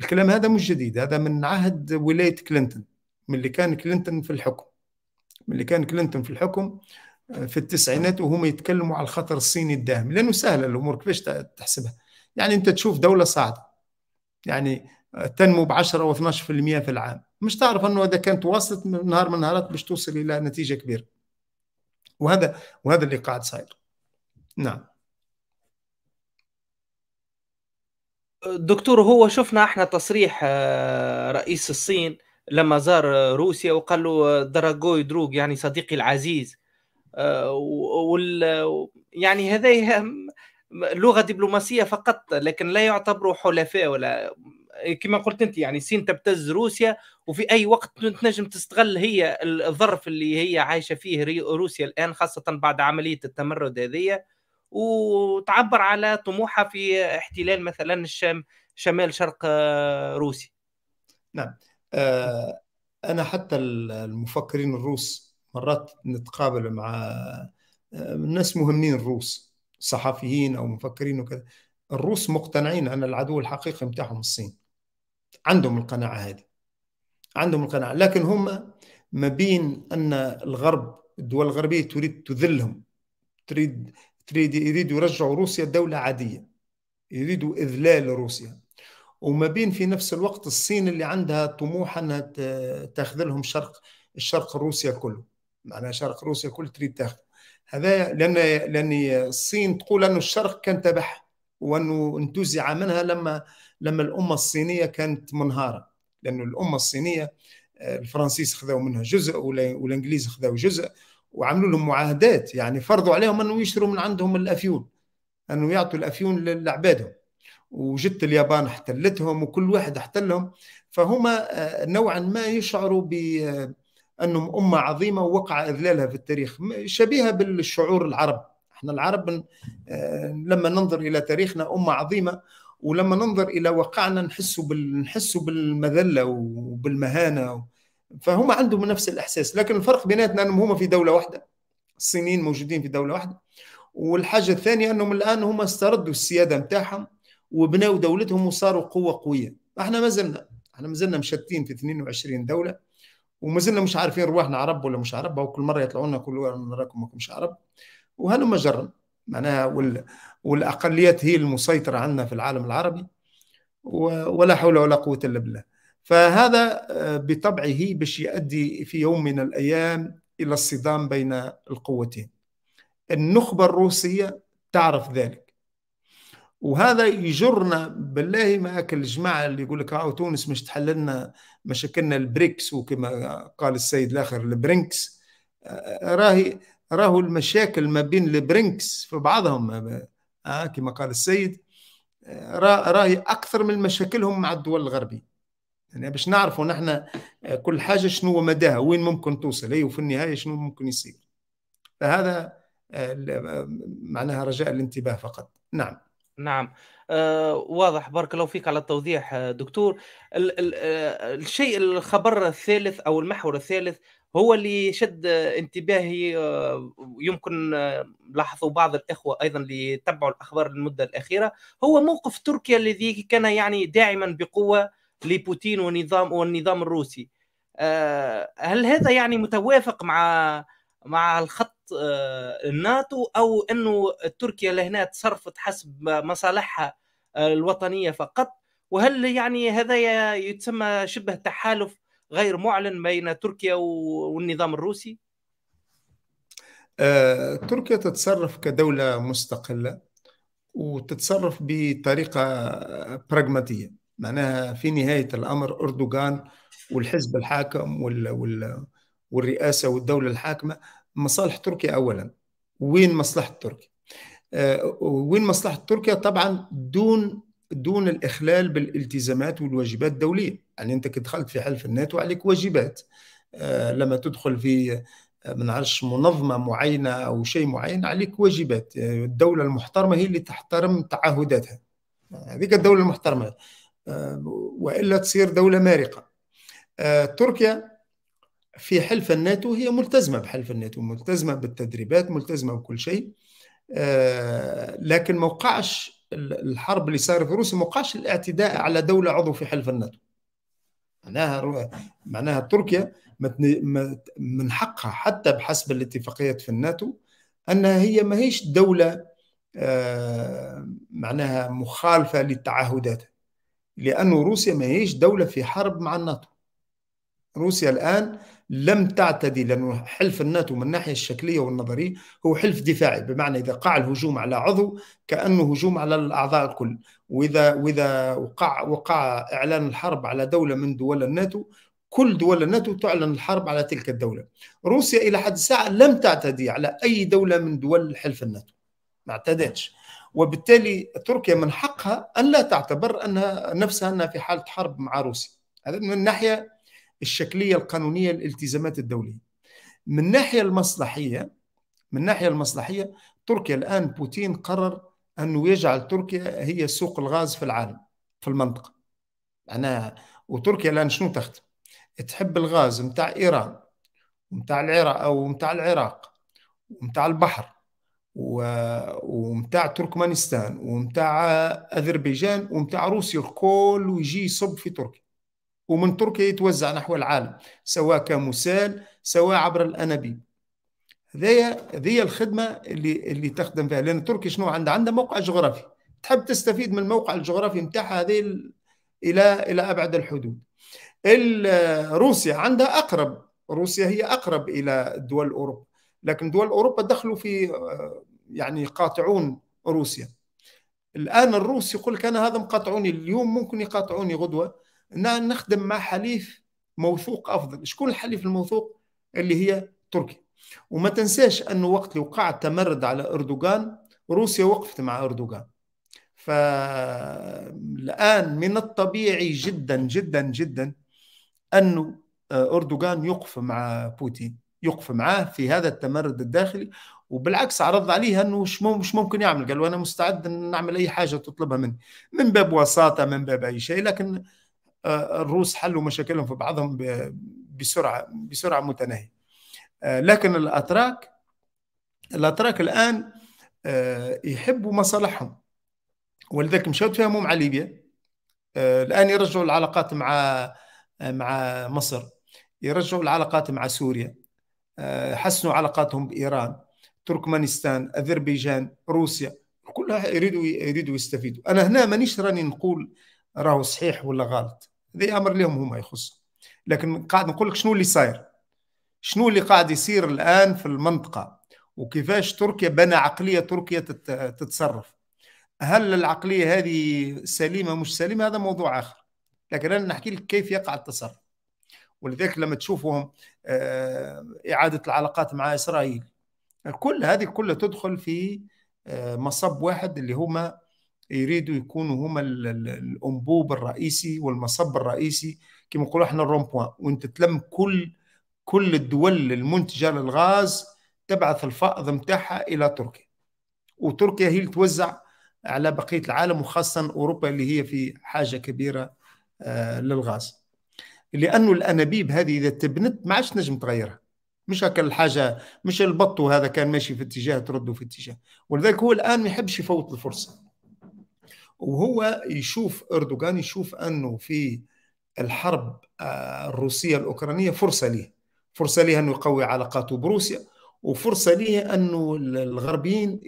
الكلام هذا مش جديد هذا من عهد ولايه كلينتون من اللي كان كلينتون في الحكم من اللي كان كلينتون في الحكم آه، في التسعينات وهم يتكلموا على الخطر الصيني الداهم لانه سهله الامور كيفاش تحسبها يعني انت تشوف دوله صاعده يعني آه، تنمو ب 10 و12% في العام مش تعرف انه اذا كانت واصلت من نهار من نهارات باش توصل الى نتيجه كبيره وهذا وهذا اللي قاعد صاير نعم دكتور هو شفنا احنا تصريح آه، رئيس الصين لما زار روسيا وقال له آه، دراغوي دروغ يعني صديقي العزيز آه، وال يعني هذا لغه دبلوماسيه فقط لكن لا يعتبروا حلفاء ولا كما قلت انت يعني الصين تبتز روسيا وفي اي وقت تنجم تستغل هي الظرف اللي هي عايشه فيه روسيا الان خاصه بعد عمليه التمرد هذه وتعبر على طموحها في احتلال مثلا الشام شمال شرق آه، روسيا نعم آه، انا حتى المفكرين الروس مرات نتقابل مع آه، ناس مهمين الروس صحفيين او مفكرين وكذا الروس مقتنعين ان العدو الحقيقي بتاعهم الصين عندهم القناعه هذه عندهم القناعه لكن هم ما بين ان الغرب الدول الغربيه تريد تذلهم تريد تريد يريدوا يرجعوا روسيا دوله عاديه يريدوا اذلال روسيا وما بين في نفس الوقت الصين اللي عندها طموح انها تاخذ لهم شرق الشرق روسيا كله معناها شرق روسيا كله تريد تاخذ هذا لان لان الصين تقول انه الشرق كان تبعها وانه انتزع منها لما لما الامه الصينيه كانت منهاره لانه الامه الصينيه آه، الفرنسيس خذوا منها جزء والانجليز خذوا جزء وعملوا لهم معاهدات يعني فرضوا عليهم انه يشتروا من عندهم الافيون انه يعطوا الافيون لعبادهم وجدت اليابان احتلتهم وكل واحد احتلهم فهما آه، نوعا ما يشعروا بأنهم آه، أمة عظيمة ووقع إذلالها في التاريخ شبيهة بالشعور العرب احنا العرب آه، لما ننظر إلى تاريخنا أمة عظيمة ولما ننظر إلى وقعنا نحس بال... بالمذلة وبالمهانة فهم عندهم نفس الإحساس لكن الفرق بيناتنا أنهم هم في دولة واحدة الصينيين موجودين في دولة واحدة والحاجة الثانية أنهم الآن هم استردوا السيادة متاعهم وبنوا دولتهم وصاروا قوه قويه احنا ما زلنا احنا ما زلنا مشتتين في 22 دوله وما زلنا مش عارفين رواحنا عرب ولا مش عرب وكل مره يطلعوا لنا كل نراكم مش عرب وهنا مجرا معناها وال... والاقليات هي المسيطره عندنا في العالم العربي ولا حول ولا قوه الا بالله فهذا آه، بطبعه باش يؤدي في يوم من الايام الى الصدام بين القوتين النخبه الروسيه تعرف ذلك وهذا يجرنا بالله ما اكل الجماعه اللي يقول لك اه تونس مش تحل لنا مشاكلنا البريكس وكما قال السيد الاخر البرينكس آه، راهي راهو المشاكل ما بين البرينكس في بعضهم آه كما قال السيد آه، راهي اكثر من مشاكلهم مع الدول الغربيه يعني باش نعرفوا نحن آه، كل حاجه شنو هو مداها وين ممكن توصل هي وفي النهايه شنو ممكن يصير فهذا معناها رجاء الانتباه فقط نعم نعم آه واضح بارك الله فيك على التوضيح آه، دكتور ال ال آه، الشيء الخبر الثالث او المحور الثالث هو اللي شد انتباهي آه، يمكن لاحظوا بعض الاخوه ايضا اللي يتبعوا الاخبار المده الاخيره هو موقف تركيا الذي كان يعني داعما بقوه لبوتين ونظام والنظام الروسي هل هذا يعني متوافق مع مع الخط آه، الناتو او انه تركيا لهنا تصرفت حسب مصالحها آه، الوطنيه فقط وهل يعني هذا يتسمى شبه تحالف غير معلن بين تركيا والنظام الروسي؟ آه، تركيا تتصرف كدولة مستقلة وتتصرف بطريقة براغماتية معناها في نهاية الأمر أردوغان والحزب الحاكم والرئاسة والدولة الحاكمة مصالح تركيا اولا وين مصلحه تركيا آه، وين مصلحه تركيا طبعا دون دون الاخلال بالالتزامات والواجبات الدوليه يعني انت كدخلت في حلف الناتو عليك واجبات آه، لما تدخل في آه، ما نعرفش منظمه معينه او شيء معين عليك واجبات الدوله المحترمه هي اللي تحترم تعهداتها هذيك الدوله المحترمه والا تصير دوله مارقه تركيا في حلف الناتو هي ملتزمة بحلف الناتو ملتزمة بالتدريبات ملتزمة بكل شيء آه، لكن موقعش الحرب اللي صارت في روسيا موقعش الاعتداء على دولة عضو في حلف الناتو معناها معناها تركيا من حقها حتى بحسب الاتفاقيات في الناتو انها هي ماهيش دوله آه، معناها مخالفه للتعهدات لانه روسيا ماهيش دوله في حرب مع الناتو روسيا الان لم تعتدي لانه حلف الناتو من الناحية الشكلية والنظرية هو حلف دفاعي بمعنى إذا قع الهجوم على عضو كأنه هجوم على الأعضاء الكل وإذا وإذا وقع وقع إعلان الحرب على دولة من دول الناتو كل دول الناتو تعلن الحرب على تلك الدولة روسيا إلى حد الساعة لم تعتدي على أي دولة من دول حلف الناتو ما اعتدتش وبالتالي تركيا من حقها أن لا تعتبر أنها نفسها أنها في حالة حرب مع روسيا هذا من الناحية الشكليه القانونيه للالتزامات الدوليه. من الناحيه المصلحيه من الناحيه المصلحيه تركيا الان بوتين قرر انه يجعل تركيا هي سوق الغاز في العالم في المنطقه. أنا وتركيا الان شنو تخدم؟ تحب الغاز نتاع ايران ومتاع العراق او متاع العراق ومتاع البحر و... ومتاع تركمانستان ومتاع اذربيجان ومتاع روسيا الكل ويجي يصب في تركيا ومن تركيا يتوزع نحو العالم سواء كمسال سواء عبر الانابيب هذايا هذه الخدمه اللي اللي تخدم فيها لان تركيا شنو عندها عندها موقع جغرافي تحب تستفيد من الموقع الجغرافي نتاعها هذه الى الى ابعد الحدود روسيا عندها اقرب روسيا هي اقرب الى دول اوروبا لكن دول اوروبا دخلوا في يعني يقاطعون روسيا الان الروس يقول لك انا هذا مقاطعوني اليوم ممكن يقاطعوني غدوه نخدم مع حليف موثوق افضل شكون الحليف الموثوق اللي هي تركيا وما تنساش انه وقت اللي وقع التمرد على اردوغان روسيا وقفت مع اردوغان فالان من الطبيعي جدا جدا جدا انه آه، اردوغان يقف مع بوتين يقف معاه في هذا التمرد الداخلي وبالعكس عرض عليه انه مش ممكن يعمل قال انا مستعد ان نعمل اي حاجه تطلبها مني من باب وساطه من باب اي شيء لكن آه، الروس حلوا مشاكلهم في بعضهم بسرعه بسرعه متناهيه آه، لكن الاتراك الاتراك الان آه، يحبوا مصالحهم ولذلك مشاو تفاهموا مع ليبيا الان يرجعوا العلاقات مع مع مصر يرجعوا العلاقات مع سوريا حسنوا علاقاتهم بايران تركمانستان اذربيجان روسيا كلها يريدوا يريدوا يستفيدوا انا هنا مانيش راني نقول راهو صحيح ولا غلط هذا امر لهم هما يخص لكن قاعد نقول لك شنو اللي صاير شنو اللي قاعد يصير الان في المنطقه وكيفاش تركيا بنى عقليه تركيا تتصرف هل العقليه هذه سليمه مش سليمه هذا موضوع اخر لكن انا نحكي لك كيف يقع التصرف ولذلك لما تشوفهم آه، اعاده العلاقات مع اسرائيل كل هذه كلها تدخل في آه، مصب واحد اللي هما يريدوا يكونوا هما الانبوب الرئيسي والمصب الرئيسي كما نقولوا احنا الرون بوان وانت تلم كل كل الدول المنتجه للغاز تبعث الفائض نتاعها الى تركيا وتركيا هي اللي توزع على بقيه العالم وخاصه اوروبا اللي هي في حاجه كبيره آه، للغاز لانه الانابيب هذه اذا تبنت ما عادش تنجم تغيرها مش هكا الحاجه مش البطو هذا كان ماشي في اتجاه ترده في اتجاه ولذلك هو الان ما يحبش يفوت الفرصه وهو يشوف اردوغان يشوف انه في الحرب آه، الروسيه الاوكرانيه فرصه ليه فرصه ليه انه يقوي علاقاته بروسيا وفرصه ليه انه الغربيين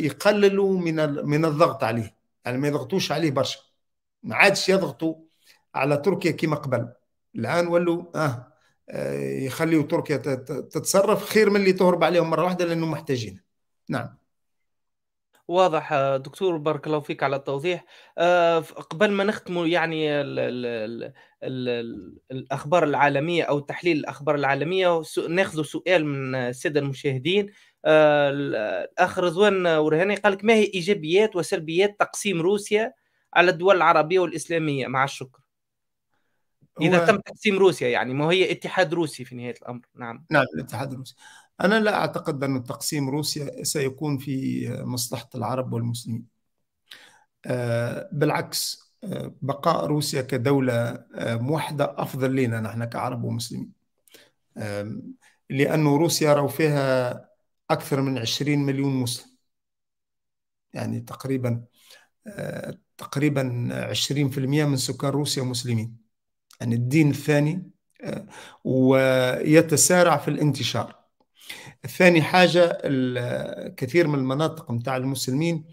يقللوا من من الضغط عليه يعني ما يضغطوش عليه برشا ما عادش يضغطوا على تركيا كما قبل الان ولوا اه, آه، يخليوا تركيا تتصرف خير من اللي تهرب عليهم مره واحده لانه محتاجين نعم واضح آه، دكتور بارك الله فيك على التوضيح آه، قبل ما نختموا يعني الـ الـ الـ الاخبار العالميه او تحليل الاخبار العالميه ناخذ سؤال من الساده المشاهدين آه، الاخ رضوان ورهاني قال لك ما هي ايجابيات وسلبيات تقسيم روسيا على الدول العربيه والاسلاميه مع الشكر اذا تم تقسيم روسيا يعني ما هي اتحاد روسي في نهايه الامر نعم نعم الاتحاد الروسي أنا لا أعتقد أن تقسيم روسيا سيكون في مصلحة العرب والمسلمين آه، بالعكس آه، بقاء روسيا كدولة آه، موحدة أفضل لنا نحن كعرب ومسلمين لأن روسيا رأوا فيها أكثر من 20 مليون مسلم يعني تقريبا تقريبا 20% من سكان روسيا مسلمين يعني الدين الثاني ويتسارع في الانتشار ثاني حاجة كثير من المناطق متاع المسلمين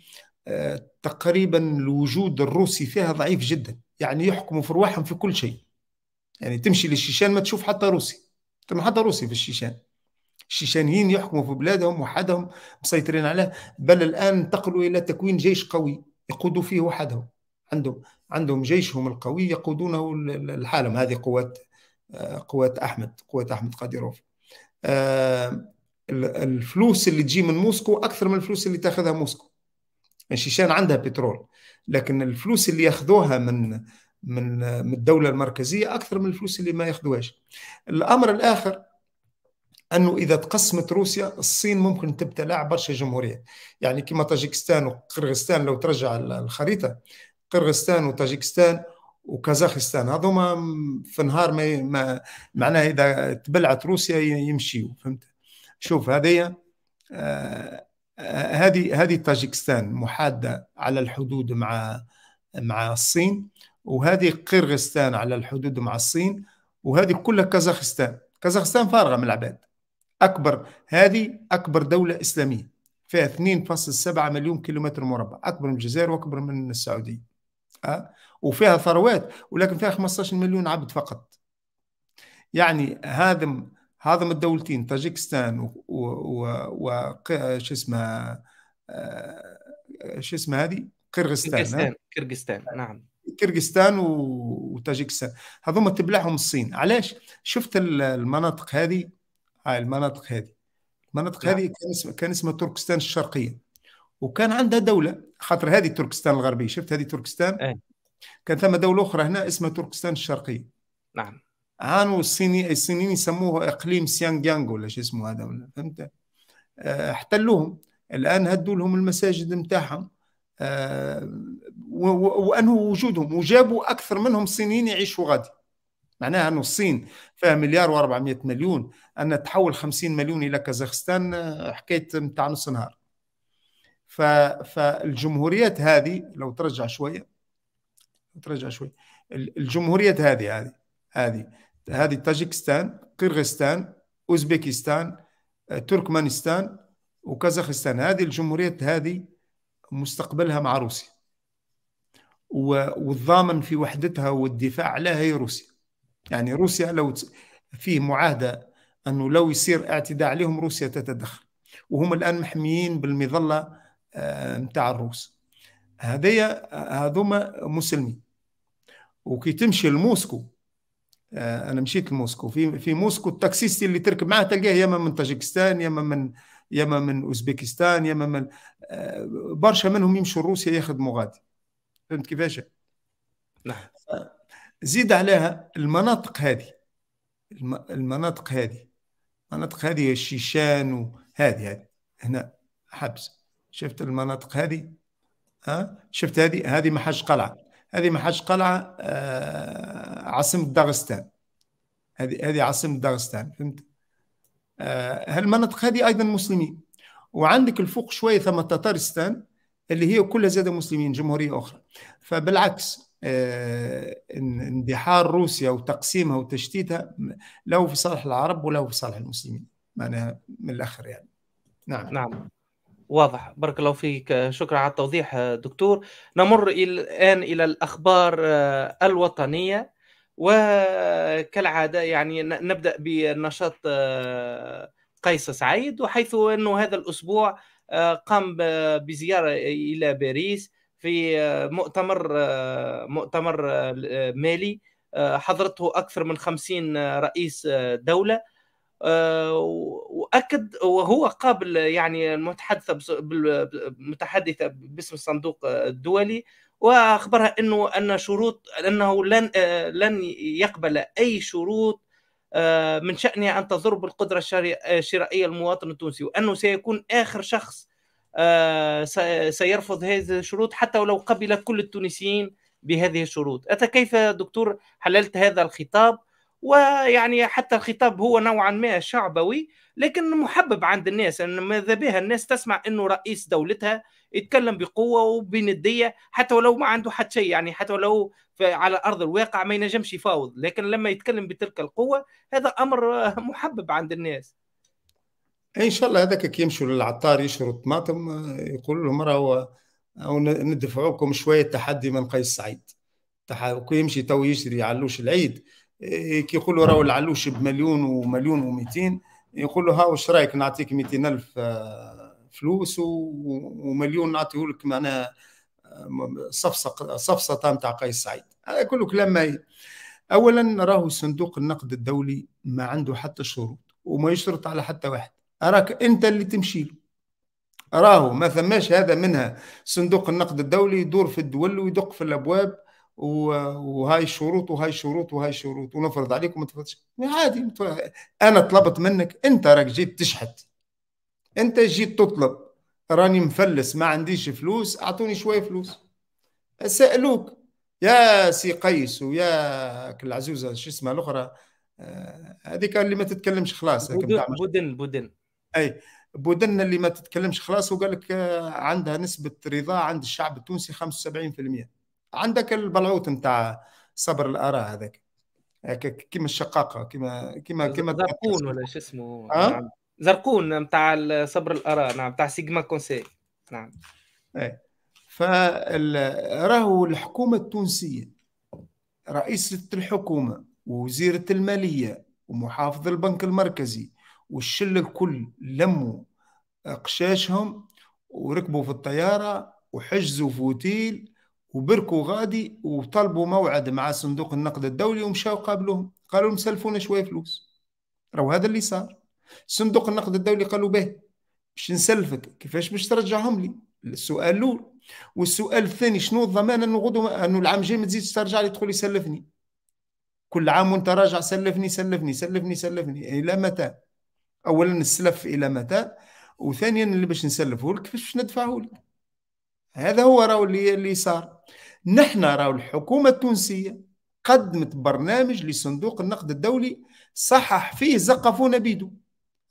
آه، تقريبا الوجود الروسي فيها ضعيف جدا يعني يحكموا في رواحهم في كل شيء يعني تمشي للشيشان ما تشوف حتى روسي ما حتى روسي في الشيشان الشيشانيين يحكموا في بلادهم وحدهم مسيطرين عليها بل الآن انتقلوا إلى تكوين جيش قوي يقودوا فيه وحدهم عندهم عندهم جيشهم القوي يقودونه لحالهم هذه قوات آه، قوات أحمد قوات أحمد قاديروف آه، الفلوس اللي تجي من موسكو اكثر من الفلوس اللي تاخذها موسكو الشيشان يعني عندها بترول لكن الفلوس اللي ياخذوها من من من الدوله المركزيه اكثر من الفلوس اللي ما ياخذوهاش الامر الاخر انه اذا تقسمت روسيا الصين ممكن تبتلع برشا جمهوريات يعني كما طاجيكستان وقرغستان لو ترجع الخريطه قرغستان وطاجيكستان وكازاخستان هذوما في نهار ما, ما معناها اذا تبلعت روسيا يمشيوا فهمت شوف هذه آه، آه، هذه هذه طاجكستان محاده على الحدود مع مع الصين وهذه قرغستان على الحدود مع الصين وهذه كلها كازاخستان كازاخستان فارغه من العباد اكبر هذه اكبر دوله اسلاميه فيها 2.7 مليون كيلومتر مربع اكبر من الجزائر واكبر من السعوديه أه؟ وفيها ثروات ولكن فيها 15 مليون عبد فقط يعني هادم هادم الدولتين طاجيكستان و, اسمه آه، شو اسمه هذه قرغستان قرغستان نعم قرغستان وطاجكستان هذوما تبلعهم الصين علاش شفت المناطق هذه هاي المناطق هذه المناطق نعم. هذه كان اسمها كان اسمها تركستان الشرقيه وكان عندها دوله خاطر هذه تركستان الغربيه شفت هذه تركستان أي. كان ثم دولة أخرى هنا اسمها تركستان الشرقية نعم عانوا الصيني الصينيين يسموه إقليم سيانجيانغ ولا شو اسمه هذا ولا فهمت آه، احتلوهم الآن هدوا لهم المساجد نتاعهم أه وأنهوا وجودهم وجابوا أكثر منهم صينيين يعيشوا غادي معناها أنه الصين فيها مليار و400 مليون أن تحول 50 مليون إلى كازاخستان آه، حكاية نتاع نص نهار فالجمهوريات هذه لو ترجع شويه ترجع شوي الجمهوريات هذه هذه هذه هذه طاجكستان قرغستان اوزبكستان آه، تركمانستان وكازاخستان هذه الجمهوريات هذه مستقبلها مع روسيا والضامن في وحدتها والدفاع عليها هي روسيا يعني روسيا لو فيه معاهدة أنه لو يصير اعتداء عليهم روسيا تتدخل وهم الآن محميين بالمظلة نتاع آه، الروس هذيا آه، هذوما مسلمين وكي تمشي لموسكو آه، انا مشيت لموسكو في في موسكو التاكسيستي اللي تركب معاه تلقاه يا من طاجيكستان يا من يا من اوزبكستان يا من آه، برشا منهم يمشوا لروسيا يخدموا غادي فهمت كيفاش؟ نعم زيد عليها المناطق هذه المناطق هذه المناطق هذه الشيشان وهذه هذه هنا حبس شفت المناطق هذه ها شفت هذه هذه ما حاش قلعه هذه محاش قلعه آه، عاصمه داغستان هذه هذه عاصمه داغستان فهمت آه، هالمناطق هذه ايضا مسلمين وعندك الفوق شويه ثم تتارستان اللي هي كلها زاد مسلمين جمهوريه اخرى فبالعكس آه، اندحار روسيا وتقسيمها وتشتيتها له في صالح العرب ولو في صالح المسلمين معناها من الاخر يعني نعم نعم واضح بارك الله فيك شكرا على التوضيح دكتور نمر الان الى الاخبار آه، الوطنيه وكالعاده يعني نبدا بنشاط آه، قيس سعيد وحيث انه هذا الاسبوع آه، قام بزياره الى باريس في مؤتمر مؤتمر مالي حضرته اكثر من 50 رئيس دوله آه، واكد وهو قابل يعني المتحدثه المتحدثه باسم الصندوق الدولي واخبرها انه ان شروط انه لن آه، لن يقبل اي شروط آه، من شانها ان تضر بالقدره الشرائيه المواطن التونسي وانه سيكون اخر شخص سيرفض هذه الشروط حتى ولو قبل كل التونسيين بهذه الشروط أتى كيف دكتور حللت هذا الخطاب ويعني حتى الخطاب هو نوعا ما شعبوي لكن محبب عند الناس ان ماذا بها الناس تسمع انه رئيس دولتها يتكلم بقوه وبنديه حتى ولو ما عنده حد شيء يعني حتى ولو على ارض الواقع ما ينجمش يفاوض لكن لما يتكلم بتلك القوه هذا امر محبب عند الناس ان شاء الله هذاك كي يمشوا للعطار يشروا الطماطم يقولوا لهم راهو ندفعوكم شويه تحدي من قيس سعيد كي يمشي تو يشري علوش العيد إيه، كيقولوا راهو العلوش بمليون ومليون و200 يقول له ها واش رايك نعطيك 200 الف آه، فلوس ومليون نعطيه لك معناها آه، صفصق صفصطه نتاع قيس سعيد هذا كله كلام ماي اولا راهو صندوق النقد الدولي ما عنده حتى شروط وما يشرط على حتى واحد اراك انت اللي تمشي راهو ما ثماش هذا منها صندوق النقد الدولي يدور في الدول ويدق في الابواب وهاي الشروط وهاي الشروط وهاي الشروط ونفرض عليك وما تفرضش عادي انا طلبت منك انت راك جيت تشحت انت جيت تطلب راني مفلس ما عنديش فلوس اعطوني شويه فلوس سالوك يا سي قيس ويا العزوزه شو اسمها الاخرى آه، هذيك اللي ما تتكلمش خلاص بودن بودن اي بودن اللي ما تتكلمش خلاص وقال لك آه، عندها نسبه رضا عند الشعب التونسي 75% عندك البلعوت نتاع صبر الاراء هذاك كيما الشقاقه كيما كيما كيما زرقون ولا شو اسمه أه؟ زرقون نتاع صبر الاراء نعم نتاع سيجما كونسي نعم ايه فراهو الحكومه التونسيه رئيسة الحكومة ووزيرة المالية ومحافظ البنك المركزي والشلة الكل لموا قشاشهم وركبوا في الطيارة وحجزوا في اوتيل وبركوا غادي وطلبوا موعد مع صندوق النقد الدولي ومشاو قابلوهم قالوا لهم سلفونا شويه فلوس راهو هذا اللي صار صندوق النقد الدولي قالوا به باش نسلفك كيفاش باش ترجعهم لي السؤال الاول والسؤال الثاني شنو الضمان انه غدو انه العام الجاي ما تزيدش ترجع لي تقول لي سلفني كل عام وانت راجع سلفني سلفني سلفني سلفني يعني الى متى اولا السلف الى متى وثانيا اللي باش نسلفه لك كيفاش باش ندفعه لك هذا هو راهو اللي اللي صار نحن راهو الحكومة التونسية قدمت برنامج لصندوق النقد الدولي صحح فيه زقفونا بيدو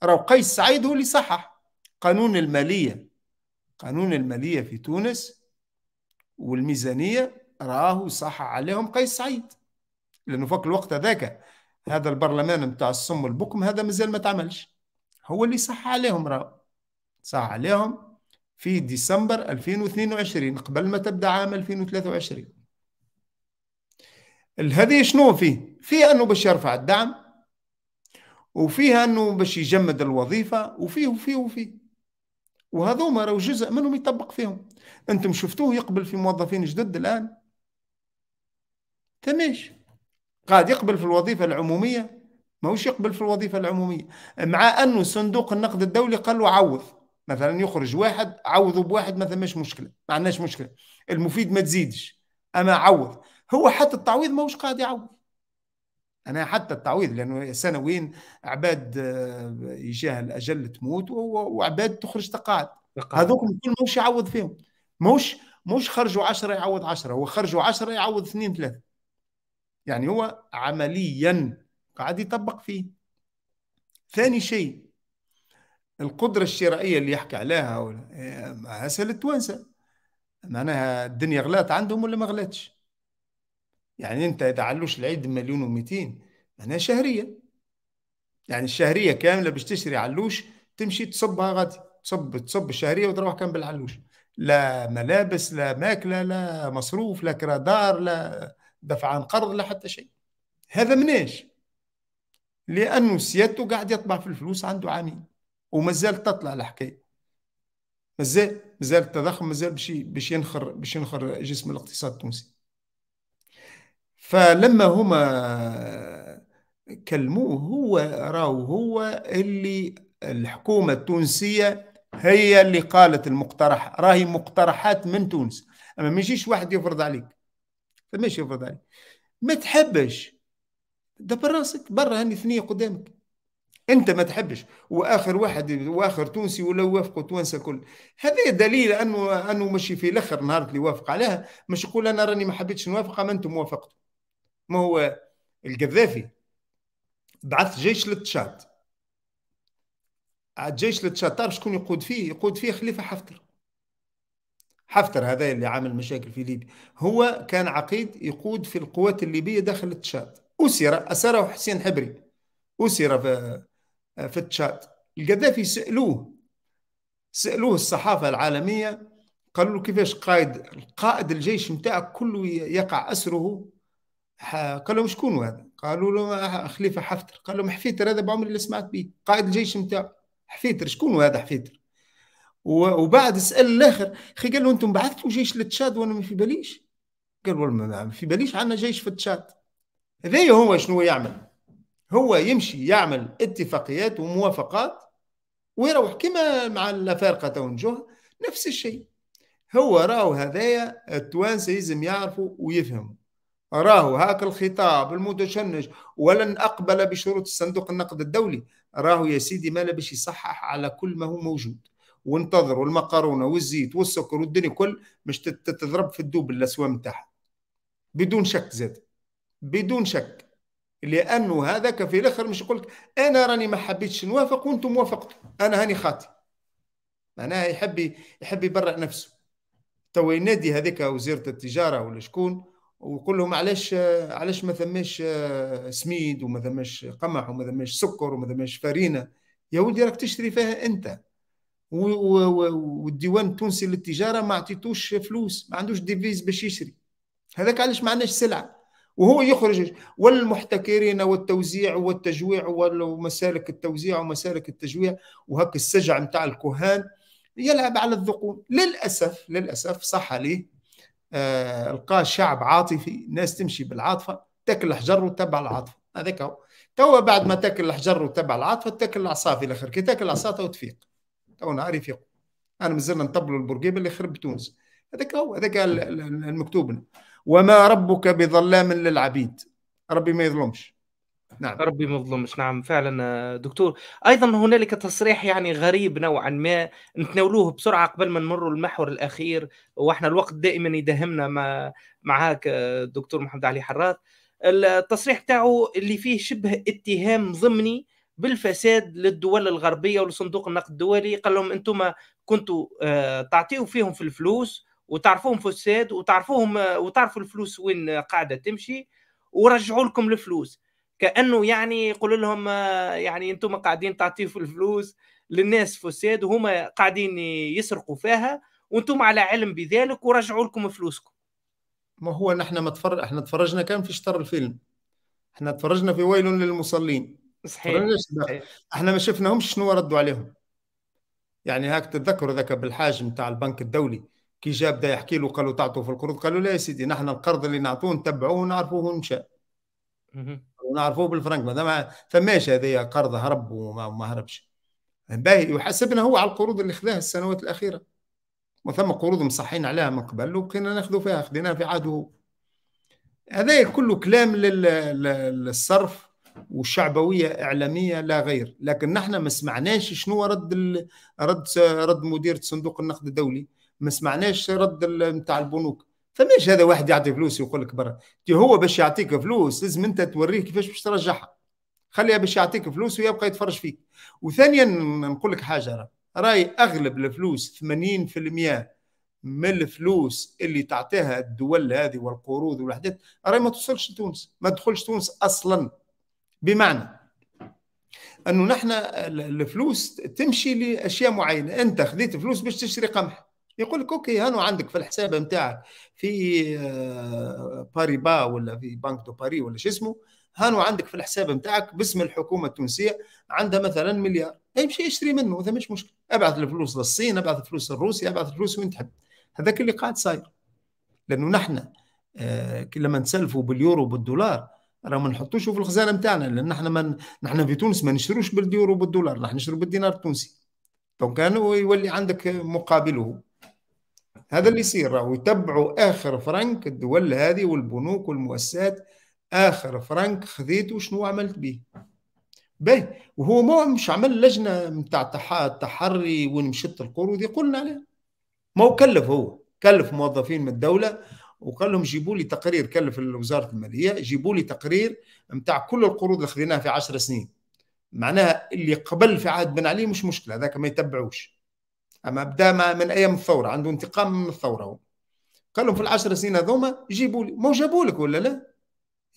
راهو قيس سعيد هو اللي صحح قانون المالية قانون المالية في تونس والميزانية راهو صحح عليهم قيس سعيد لأنه فك الوقت هذاك هذا البرلمان نتاع الصم البكم هذا مازال ما تعملش هو اللي صح عليهم راهو صح عليهم في ديسمبر 2022 قبل ما تبدا عام 2023 الهدي شنو فيه؟ فيه انه باش يرفع الدعم وفيه انه باش يجمد الوظيفه وفيه وفيه وفيه وهذوما راهو جزء منهم يطبق فيهم انتم شفتوه يقبل في موظفين جدد الان تمش قاعد يقبل في الوظيفه العموميه ماهوش يقبل في الوظيفه العموميه مع انه صندوق النقد الدولي قال له عوض مثلا يخرج واحد عوضه بواحد مثلا مش مشكله ما عندناش مشكله المفيد ما تزيدش انا عوض هو حتى التعويض ماهوش قاعد يعوض انا حتى التعويض لانه سنوين عباد يجاه الاجل تموت وعباد تخرج تقاعد هذوك الكل ماهوش يعوض فيهم ماهوش مش خرجوا 10 يعوض 10 هو خرجوا 10 يعوض 2 3 يعني هو عمليا قاعد يطبق فيه ثاني شيء القدرة الشرائية اللي يحكي عليها معها آه، سهل التوانسة معناها الدنيا غلات عندهم ولا ما غلاتش يعني انت اذا علوش العيد مليون ومئتين معناها شهرية يعني الشهرية كاملة باش تشري علوش تمشي تصبها غادي تصب تصب الشهرية وتروح كامل بالعلوش لا ملابس لا ماكلة لا مصروف لا كرادار لا دفع عن قرض لا حتى شيء هذا مناش لأنه سيادته قاعد يطبع في الفلوس عنده عامين وما زالت تطلع الحكايه مازال مازال التضخم مازال باش باش ينخر باش ينخر جسم الاقتصاد التونسي فلما هما كلموه هو راهو هو اللي الحكومه التونسيه هي اللي قالت المقترح راهي مقترحات من تونس اما ما يجيش واحد يفرض عليك فماش يفرض عليك ما تحبش دبر راسك برا هاني ثنيه قدامك انت ما تحبش واخر واحد واخر تونسي ولا وافقوا تونس الكل هذا دليل انه انه ماشي في الاخر نهار اللي وافق عليها مش يقول انا راني ما حبيتش نوافق اما انتم وافقتوا ما هو القذافي بعث جيش للتشاد جيش للتشاد تعرف شكون يقود فيه يقود فيه خليفه حفتر حفتر هذا اللي عامل مشاكل في ليبيا هو كان عقيد يقود في القوات الليبيه داخل التشاد اسر اسره حسين حبري اسر في آه، في تشاد القذافي سألوه سألوه الصحافة العالمية قالوا له كيفاش قائد قائد الجيش نتاعك كله يقع أسره قال لهم شكون هذا؟ قالوا له خليفة حفتر قال لهم حفيتر هذا بعمري اللي سمعت به قائد الجيش نتاعه حفيتر شكون هذا حفيتر؟ وبعد سأل الآخر أخي قال له أنتم بعثتوا جيش لتشاد وأنا ما في باليش قال والله ما في باليش عندنا جيش في تشاد هذا هو شنو يعمل هو يمشي يعمل اتفاقيات وموافقات ويروح كما مع الافارقه تو نفس الشيء هو راهو هذايا التوانسه يلزم يعرفوا ويفهموا راهو هاك الخطاب المتشنج ولن اقبل بشروط الصندوق النقد الدولي راهو يا سيدي ما باش يصحح على كل ما هو موجود وانتظروا المقارونه والزيت والسكر والدنيا كل مش تتضرب في الدوب الاسوام تاعها بدون شك زاد بدون شك لانه هذاك في الاخر مش يقول لك انا راني ما حبيتش نوافق وانتم وافقتوا انا هاني خاطي معناها يحب يحب يبرع نفسه تو ينادي هذيك وزيره التجاره ولا شكون ويقول لهم علاش علاش ما ثماش آه، سميد وما ثماش قمح وما ثماش سكر وما ثماش فارينه يا ولدي راك تشتري فيها انت والديوان التونسي للتجاره ما عطيتوش فلوس ما عندوش ديفيز باش يشري هذاك علاش ما عندناش سلعه وهو يخرج والمحتكرين والتوزيع والتجويع ومسالك التوزيع ومسالك التجويع وهك السجع نتاع الكهان يلعب على الذقون للاسف للاسف صح عليه آه القى شعب عاطفي ناس تمشي بالعاطفه تاكل الحجر وتبع العاطفه هذاك هو توا بعد ما تاكل الحجر وتبع العاطفه تاكل العصا في الاخر كي تاكل العصا تفيق تو نهار يفيق انا مازلنا نطبلوا البرقيبه اللي خرب تونس هذاك هو هذاك المكتوب لنا وما ربك بظلام للعبيد ربي ما يظلمش نعم ربي ما يظلمش نعم فعلا آه، دكتور ايضا هنالك تصريح يعني غريب نوعا ما نتناولوه بسرعه قبل ما نمروا المحور الاخير واحنا الوقت دائما يدهمنا مع معاك آه، دكتور محمد علي حراث التصريح تاعه اللي فيه شبه اتهام ضمني بالفساد للدول الغربيه ولصندوق النقد الدولي قال لهم انتم كنتوا آه، تعطيوا فيهم في الفلوس وتعرفوهم فساد وتعرفوهم وتعرفوا الفلوس وين قاعده تمشي ورجعوا لكم الفلوس كانه يعني يقول لهم آه، يعني انتم قاعدين تعطيوا الفلوس للناس فساد وهما قاعدين يسرقوا فيها وانتم على علم بذلك ورجعوا لكم فلوسكم ما هو نحن ما تفر... احنا تفرجنا كان في شطر الفيلم احنا تفرجنا في ويل للمصلين صحيح, صحيح. احنا ما شفناهمش شنو ردوا عليهم يعني هاك تتذكروا ذاك بالحاج نتاع البنك الدولي كي جا بدا يحكي له قالوا تعطوا في القروض قالوا لا يا سيدي نحن القرض اللي نعطوه نتبعوه ونعرفوه ومشى ونعرفوه بالفرنك ما دام فماش هذايا قرض هرب وما هربش باهي يحاسبنا هو على القروض اللي خذاها السنوات الاخيره وثم قروض مصحين عليها من قبل وبقينا ناخذوا فيها خذيناها في عهده هذا كله كلام للصرف وشعبويه اعلاميه لا غير لكن نحن ما سمعناش شنو رد رد رد مديره صندوق النقد الدولي ما سمعناش رد نتاع البنوك فماش هذا واحد يعطي فلوس يقول لك برا هو باش يعطيك فلوس لازم انت توريه كيفاش باش ترجعها خليها باش يعطيك فلوس ويبقى يتفرج فيك وثانيا نقول لك حاجه راه راي اغلب الفلوس 80% من الفلوس اللي تعطيها الدول هذه والقروض والوحدات راي ما توصلش لتونس ما تدخلش تونس اصلا بمعنى انه نحن الفلوس تمشي لاشياء معينه انت خذيت فلوس باش تشتري قمح يقول لك اوكي هانو عندك في الحساب نتاعك في آه، باريبا ولا في بنك دو باري ولا شو اسمه هانو عندك في الحساب نتاعك باسم الحكومه التونسيه عندها مثلا مليار يمشي طيب اشتري منه هذا مش مشكل ابعث الفلوس للصين ابعث الفلوس للروسيا ابعث الفلوس وين تحب هذاك اللي قاعد صاير لانه نحن آه لما نسلفوا باليورو بالدولار راه ما نحطوش في الخزانه نتاعنا لان احنا من نحن في تونس ما نشروش باليورو بالدولار نحن نشرو بالدينار التونسي دونك كان يولي عندك مقابله هذا اللي يصير راهو يتبعوا اخر فرنك الدول هذه والبنوك والمؤسسات اخر فرنك خذيته شنو عملت به باهي وهو ما مش عمل لجنه نتاع التحري مشت القروض قلنا عليه ما هو كلف هو كلف موظفين من الدوله وقال لهم جيبوا لي تقرير كلف وزاره الماليه جيبوا لي تقرير نتاع كل القروض اللي خذيناها في 10 سنين معناها اللي قبل في عهد بن علي مش مشكله هذاك ما يتبعوش اما بدا من ايام الثوره عنده انتقام من الثوره هو. قال لهم في العشر سنين هذوما جيبوا لي ما جابوا لك ولا لا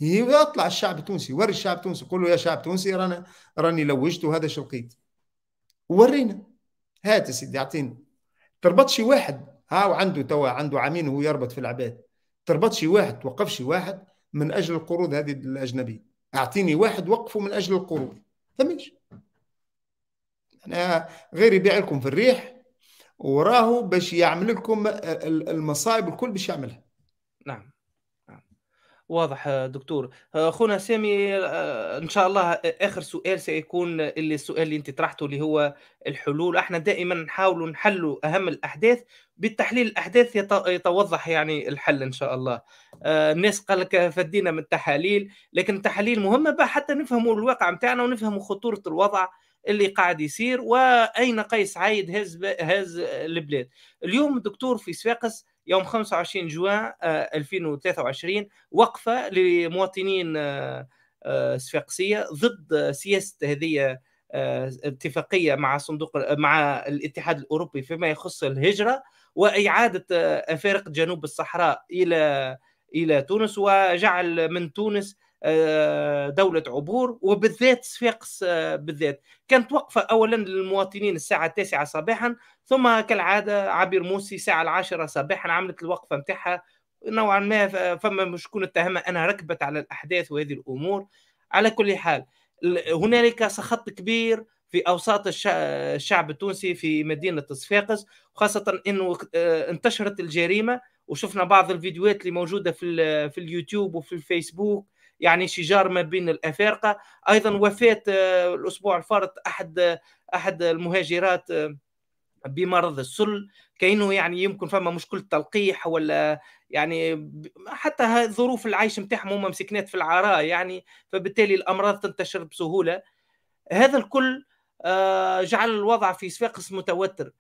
يطلع الشعب التونسي وري الشعب التونسي قول له يا شعب تونسي رانا راني لوجت وهذا شو لقيت ورينا هات يا سيدي اعطينا تربط شي واحد ها عنده توا عنده عامين وهو يربط في العباد تربط شي واحد توقف شي واحد من اجل القروض هذه الاجنبيه اعطيني واحد وقفه من اجل القروض فماش انا غير يبيع لكم في الريح وراهو باش يعمل لكم المصايب الكل باش يعملها نعم, نعم. واضح دكتور خونا سامي آه، ان شاء الله اخر سؤال سيكون اللي السؤال اللي انت طرحته اللي هو الحلول احنا دائما نحاول نحلوا اهم الاحداث بالتحليل الاحداث يتوضح يعني الحل ان شاء الله آه، الناس قال لك فدينا من التحاليل لكن التحاليل مهمه بقى حتى نفهموا الواقع نتاعنا ونفهموا خطوره الوضع اللي قاعد يصير واين قيس عايد هز هز البلاد اليوم الدكتور في صفاقس يوم 25 جوان 2023 آه، وقفه لمواطنين آه، آه، صفاقسيه ضد سياسه هذه اتفاقيه مع صندوق مع الاتحاد الاوروبي فيما يخص الهجره واعاده افارقه جنوب الصحراء الى الى تونس وجعل من تونس آه، دوله عبور وبالذات صفاقس آه، بالذات كانت وقفه اولا للمواطنين الساعه التاسعة صباحا ثم كالعاده عبير موسي الساعه العاشرة صباحا عملت الوقفه نتاعها نوعا ما فما مشكون اتهمها انها ركبت على الاحداث وهذه الامور على كل حال هنالك سخط كبير في اوساط الشعب التونسي في مدينه صفاقس وخاصه انه آه، انتشرت الجريمه وشفنا بعض الفيديوهات اللي موجوده في اليوتيوب وفي الفيسبوك يعني شجار ما بين الافارقه ايضا وفاه آه، الاسبوع الفارط احد آه، احد المهاجرات آه، بمرض السل كانه يعني يمكن فما مشكله تلقيح ولا يعني حتى ظروف العيش متاعهم هما مسكنات في العراء يعني فبالتالي الامراض تنتشر بسهوله هذا الكل جعل الوضع في صفاقس متوتر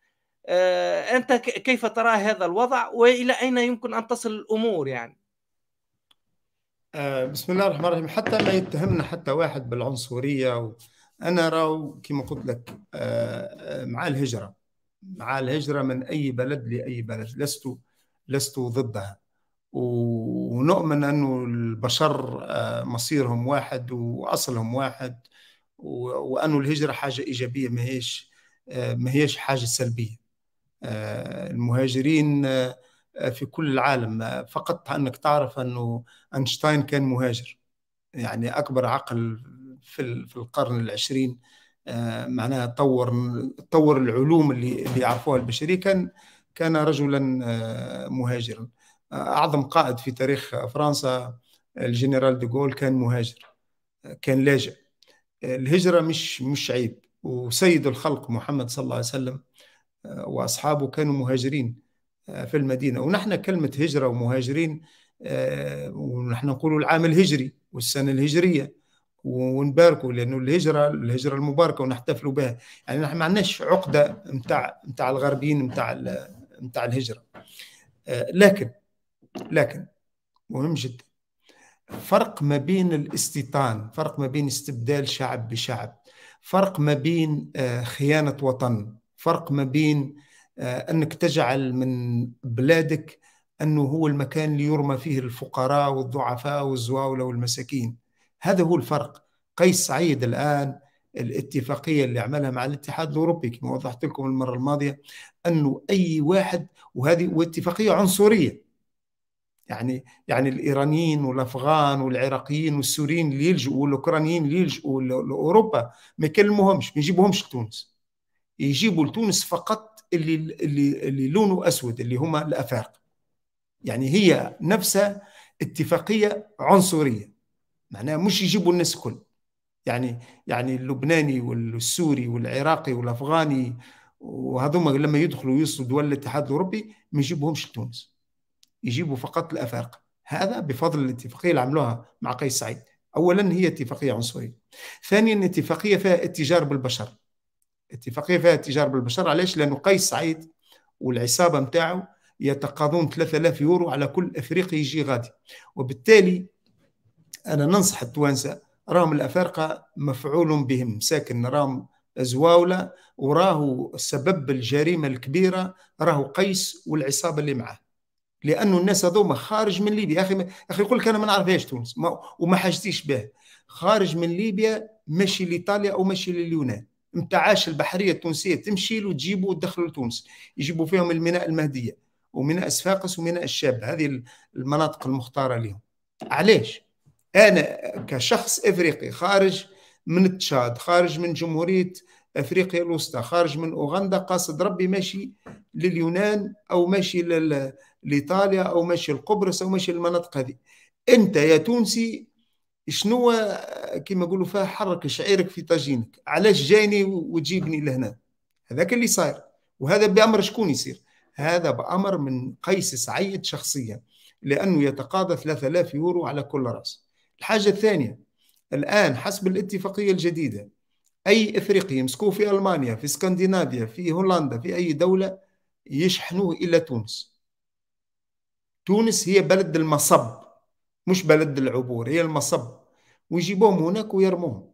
انت كيف ترى هذا الوضع والى اين يمكن ان تصل الامور يعني آه، بسم الله الرحمن الرحيم حتى ما يتهمنا حتى واحد بالعنصريه و... انا راو كما قلت لك آه، آه، مع الهجره مع الهجره من اي بلد لاي بلد لست لست ضدها ونؤمن انه البشر مصيرهم واحد واصلهم واحد وأن الهجره حاجه ايجابيه ما هيش ما هيش حاجه سلبيه المهاجرين في كل العالم فقط انك تعرف انه اينشتاين كان مهاجر يعني اكبر عقل في في القرن العشرين آه، معناها طور طور العلوم اللي اللي يعرفوها البشريه كان كان رجلا آه، مهاجرا اعظم قائد في تاريخ فرنسا الجنرال ديغول كان مهاجر كان لاجئ الهجره مش مش عيب وسيد الخلق محمد صلى الله عليه وسلم آه، واصحابه كانوا مهاجرين في المدينة ونحن كلمة هجرة ومهاجرين آه، ونحن نقول العام الهجري والسنة الهجرية ونباركوا لأنه الهجرة الهجرة المباركة ونحتفلوا بها يعني نحن ما عندناش عقدة متاع متاع الغربيين متاع متاع الهجرة آه، لكن لكن مهم جدا فرق ما بين الاستيطان فرق ما بين استبدال شعب بشعب فرق ما بين آه، خيانة وطن فرق ما بين آه، أنك تجعل من بلادك أنه هو المكان اللي يرمى فيه الفقراء والضعفاء والزواولة والمساكين هذا هو الفرق قيس سعيد الآن الاتفاقية اللي عملها مع الاتحاد الأوروبي كما وضحت لكم المرة الماضية أنه أي واحد وهذه واتفاقية عنصرية يعني يعني الايرانيين والافغان والعراقيين والسوريين اللي يلجؤوا والاوكرانيين اللي يلجؤوا لاوروبا ما يكلموهمش ما يجيبوهمش لتونس يجيبوا لتونس فقط اللي اللي اللي لونه اسود اللي هما الافارقه يعني هي نفسها اتفاقيه عنصريه معناها مش يجيبوا الناس الكل يعني يعني اللبناني والسوري والعراقي والافغاني وهذوما لما يدخلوا يوصلوا دول الاتحاد الاوروبي ما يجيبوهمش لتونس يجيبوا فقط الافارقه هذا بفضل الاتفاقيه اللي عملوها مع قيس سعيد اولا هي اتفاقيه عنصريه ثانيا اتفاقيه فيها التجار بالبشر اتفاقيه فيها التجارة بالبشر علاش لانه قيس سعيد والعصابه نتاعو يتقاضون 3000 يورو على كل افريقي يجي غادي وبالتالي انا ننصح التوانسه راهم الافارقه مفعول بهم ساكن راهم زواوله وراهو سبب الجريمه الكبيره راهو قيس والعصابه اللي معاه لانه الناس هذوما خارج من ليبيا اخي اخي يقول لك انا ما نعرفهاش تونس وما حاجتيش به خارج من ليبيا ماشي لايطاليا او ماشي لليونان عاش البحريه التونسيه تمشي له تجيبه وتدخله لتونس يجيبوا فيهم الميناء المهديه وميناء صفاقس وميناء الشاب هذه المناطق المختاره لهم علاش انا كشخص افريقي خارج من تشاد خارج من جمهوريه افريقيا الوسطى خارج من اوغندا قاصد ربي ماشي لليونان او ماشي لايطاليا او ماشي لقبرص او ماشي للمناطق هذه انت يا تونسي شنو كيما نقولوا فيها حرك شعيرك في طاجينك علاش جاني وتجيبني لهنا هذاك اللي صاير وهذا بامر شكون يصير هذا بامر من قيس سعيد شخصيا لانه يتقاضى 3000 يورو على كل راس الحاجه الثانيه الان حسب الاتفاقيه الجديده اي افريقي يمسكوه في المانيا في اسكندنافيا في هولندا في اي دوله يشحنوه الى تونس تونس هي بلد المصب مش بلد العبور هي المصب ويجيبوهم هناك ويرموهم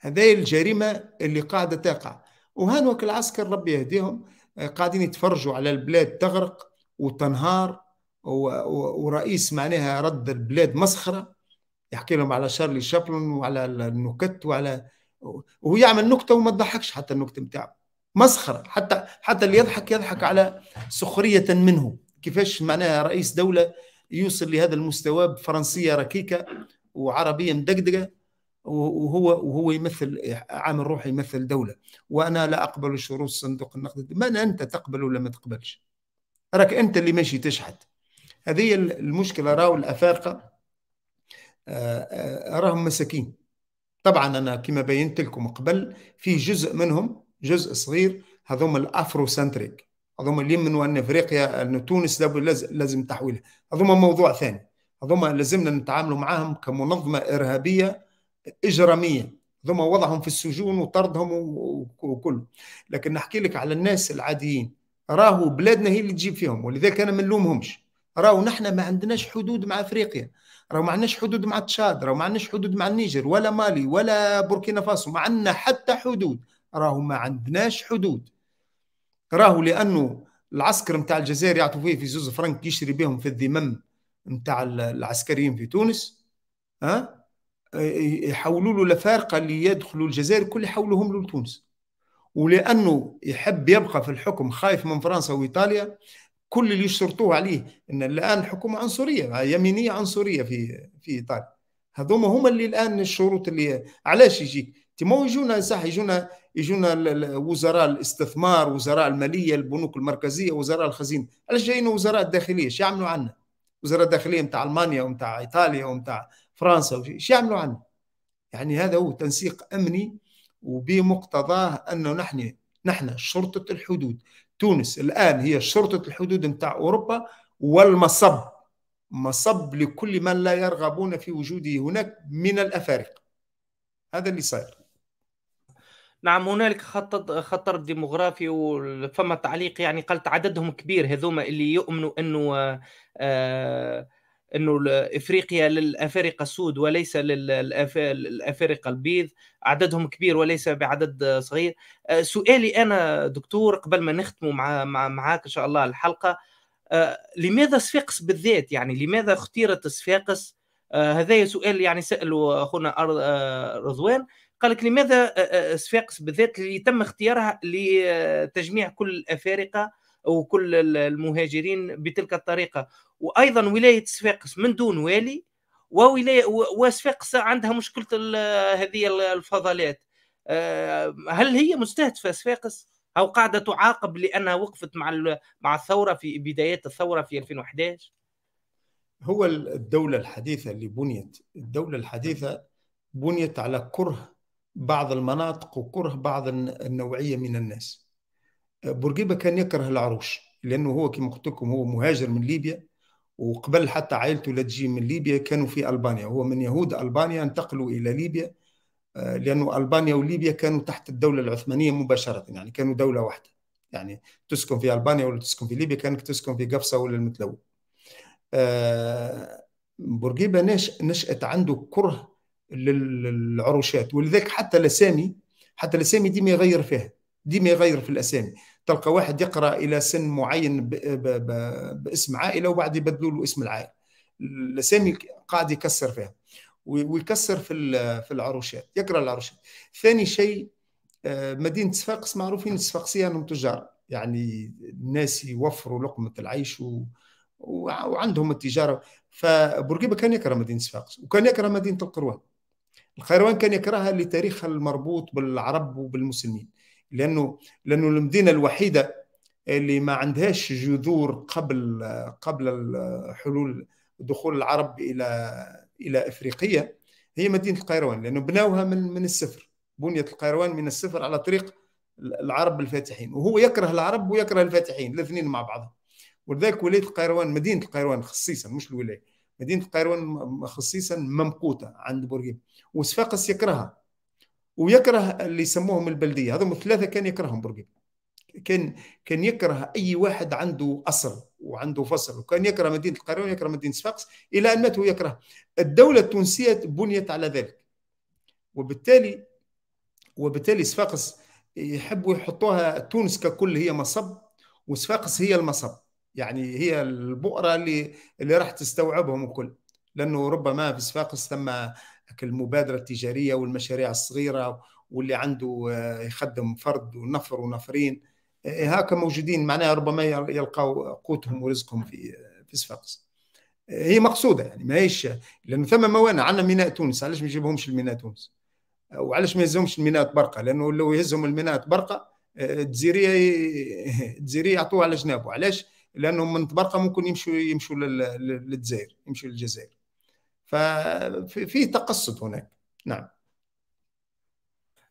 هذا الجريمة اللي قاعدة تقع وهانوك العسكر ربي يهديهم آه، قاعدين يتفرجوا على البلاد تغرق وتنهار ورئيس معناها رد البلاد مسخرة يحكي لهم على شارلي شابلون وعلى النكت وعلى وهو يعمل نكتة وما تضحكش حتى النكتة نتاعه مسخرة حتى حتى اللي يضحك يضحك على سخرية منه كيفاش معناها رئيس دولة يوصل لهذا المستوى بفرنسية ركيكة وعربيه مدقدقه وهو وهو يمثل عامل روحه يمثل دوله وانا لا اقبل شروط صندوق النقد من انت تقبل ولا ما تقبلش راك انت اللي ماشي تشحت هذه المشكله راهو الافارقه آه، آه، راهم مساكين طبعا انا كما بينت لكم قبل في جزء منهم جزء صغير هذوما الافرو سنتريك هذوما اللي يمنوا وان افريقيا ان تونس لازم تحويلها هذوما موضوع ثاني هذوما لازمنا نتعاملوا معاهم كمنظمه ارهابيه اجراميه هذوما وضعهم في السجون وطردهم وكل لكن نحكي لك على الناس العاديين راهو بلادنا هي اللي تجيب فيهم ولذلك انا ما نلومهمش راهو نحن ما عندناش حدود مع افريقيا راهو ما عندناش حدود مع تشاد راهو ما عندناش حدود مع النيجر ولا مالي ولا بوركينا فاسو ما عندنا حتى حدود راهو ما عندناش حدود راهو لانه العسكر نتاع الجزائر يعطوا فيه في زوز فرنك يشري بهم في الذمم نتاع العسكريين في تونس ها يحولوا له لفارقه اللي يدخلوا الجزائر كل يحولوهم له لتونس ولانه يحب يبقى في الحكم خايف من فرنسا وايطاليا كل اللي يشرطوه عليه ان الان الحكومه عنصريه يمينيه عنصريه في في ايطاليا هذوما هما اللي الان الشروط اللي علاش يجيك تما يجونا صح يجونا يجونا وزراء الاستثمار وزراء الماليه البنوك المركزيه وزراء الخزينه علاش جايين وزراء الداخليه شو يعملوا عنا وزارة الداخليه متاع المانيا ومتاع ايطاليا ومتاع فرنسا وش يعملوا عنا؟ يعني هذا هو تنسيق امني وبمقتضاه انه نحن نحن شرطه الحدود تونس الان هي شرطه الحدود متاع اوروبا والمصب مصب لكل من لا يرغبون في وجوده هناك من الافارقه هذا اللي صاير نعم هنالك خطر خطر ديموغرافي وفما تعليق يعني قالت عددهم كبير هذوما اللي يؤمنوا انه آه انه افريقيا للافارقه السود وليس للافارقه البيض عددهم كبير وليس بعدد صغير آه، سؤالي انا دكتور قبل ما نختموا مع, معاك ان شاء الله الحلقه آه، لماذا صفاقس بالذات يعني لماذا اختيرت صفاقس آه، هذا سؤال يعني ساله اخونا رضوان قال لك لماذا آه، آه، آه، صفاقس بالذات اللي تم اختيارها لتجميع كل الافارقه وكل المهاجرين بتلك الطريقه وايضا ولايه صفاقس من دون والي وولايه وصفاقس عندها مشكله هذه الفضلات هل هي مستهدفه صفاقس او قاعده تعاقب لانها وقفت مع مع الثوره في بدايات الثوره في 2011 هو الدوله الحديثه اللي بنيت الدوله الحديثه بنيت على كره بعض المناطق وكره بعض النوعيه من الناس بورقيبه كان يكره العروش لانه هو كما قلت لكم هو مهاجر من ليبيا وقبل حتى عائلته لا تجي من ليبيا كانوا في البانيا هو من يهود البانيا انتقلوا الى ليبيا آه، لانه البانيا وليبيا كانوا تحت الدوله العثمانيه مباشره يعني كانوا دوله واحده يعني تسكن في البانيا ولا تسكن في ليبيا كانك تسكن في قفصه ولا المتلو آه، بورقيبه نشات عنده كره للعروشات ولذلك حتى الاسامي حتى الاسامي ديما يغير فيها ديما يغير في الاسامي تلقى واحد يقرا الى سن معين باسم عائله وبعد يبدلوا له اسم العائله الاسامي قاعد يكسر فيها ويكسر في في العروشات يقرا العروشات ثاني شيء آه، مدينه صفاقس معروفين الصفاقسيه يعني انهم تجار يعني الناس يوفروا لقمه العيش و... وعندهم التجاره فبورقيبه كان يكره مدينه صفاقس وكان يكره مدينه القروان الخيروان كان يكرهها لتاريخها المربوط بالعرب وبالمسلمين لانه لانه المدينه الوحيده اللي ما عندهاش جذور قبل قبل حلول دخول العرب الى الى افريقيا هي مدينه القيروان لانه بناوها من من الصفر بنيت القيروان من الصفر على طريق العرب الفاتحين وهو يكره العرب ويكره الفاتحين الاثنين مع بعضهم ولذلك ولايه القيروان مدينه القيروان خصيصا مش الولايه مدينه قيروان خصيصا ممقوته عند بورقيبه وصفاقس يكرهها ويكره اللي يسموهم البلديه هذو الثلاثه كان يكرههم بورقيبه كان كان يكره اي واحد عنده اصل وعنده فصل وكان يكره مدينه القيروان يكره مدينه صفاقس الى ان مات يكره الدوله التونسيه بنيت على ذلك وبالتالي وبالتالي صفاقس يحبوا يحطوها تونس ككل هي مصب وصفاقس هي المصب يعني هي البؤره اللي اللي راح تستوعبهم الكل لانه ربما في صفاقس ثم المبادره التجاريه والمشاريع الصغيره واللي عنده آه، يخدم فرد ونفر ونفرين آه، هاك موجودين معناها ربما يلقوا قوتهم ورزقهم في آه، في صفاقس هي مقصوده يعني ماهيش لانه ثم موانع عندنا ميناء تونس علاش ما يجيبهمش الميناء تونس وعلاش ما يهزهمش الميناء برقه لانه لو يهزهم الميناء برقه الجزيريه الجزيريه يعطوها على جنابه علاش لانهم من طبرقه ممكن يمشوا يمشوا للجزائر يمشوا للجزائر ففي تقصد هناك نعم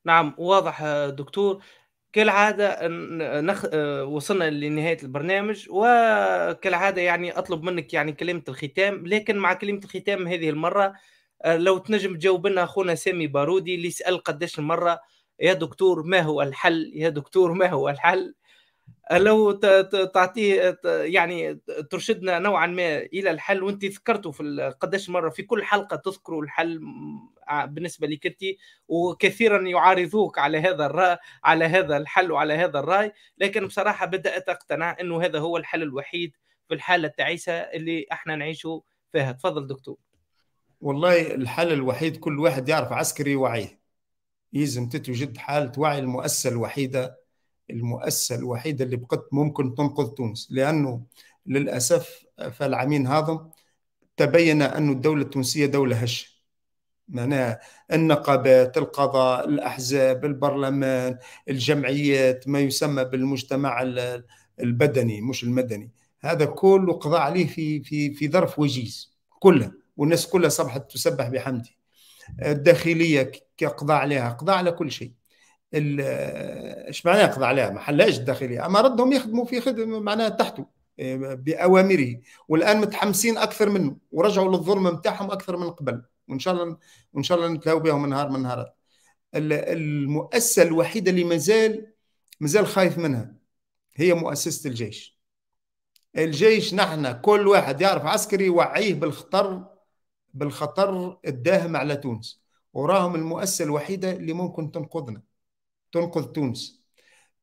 نعم واضح دكتور كالعادة نخ... آه، وصلنا لنهاية البرنامج وكالعادة يعني أطلب منك يعني كلمة الختام لكن مع كلمة الختام هذه المرة آه، لو تنجم تجاوب لنا أخونا سامي بارودي اللي يسأل قداش المرة يا دكتور ما هو الحل يا دكتور ما هو الحل لو تعطيه يعني ترشدنا نوعا ما الى الحل وانت ذكرته في قداش مره في كل حلقه تذكروا الحل بالنسبه لك انت وكثيرا يعارضوك على هذا الراي على هذا الحل وعلى هذا الراي لكن بصراحه بدات اقتنع انه هذا هو الحل الوحيد في الحاله التعيسه اللي احنا نعيشه فيها تفضل دكتور والله الحل الوحيد كل واحد يعرف عسكري وعيه يلزم تتوجد حاله وعي المؤسسه الوحيده المؤسسه الوحيده اللي بقت ممكن تنقذ تونس لانه للاسف في العامين هذا تبين أن الدولة التونسية دولة هشة معناها النقابات القضاء الأحزاب البرلمان الجمعيات ما يسمى بالمجتمع البدني مش المدني هذا كله قضى عليه في في في ظرف وجيز كله والناس كلها صبحت تسبح بحمدي الداخلية قضى عليها قضى على كل شيء ايش معناه يقضى عليها ما حلاش الداخليه اما ردهم يخدموا في خدمه معناها تحته آه، باوامره والان متحمسين اكثر منه ورجعوا للظلم نتاعهم اكثر من قبل وان شاء الله وان شاء الله نتلاو بهم نهار من نهارات المؤسسه الوحيده اللي مازال مازال خايف منها هي مؤسسه الجيش الجيش نحن كل واحد يعرف عسكري يوعيه بالخطر بالخطر الداهم على تونس وراهم المؤسسه الوحيده اللي ممكن تنقذنا تنقذ تونس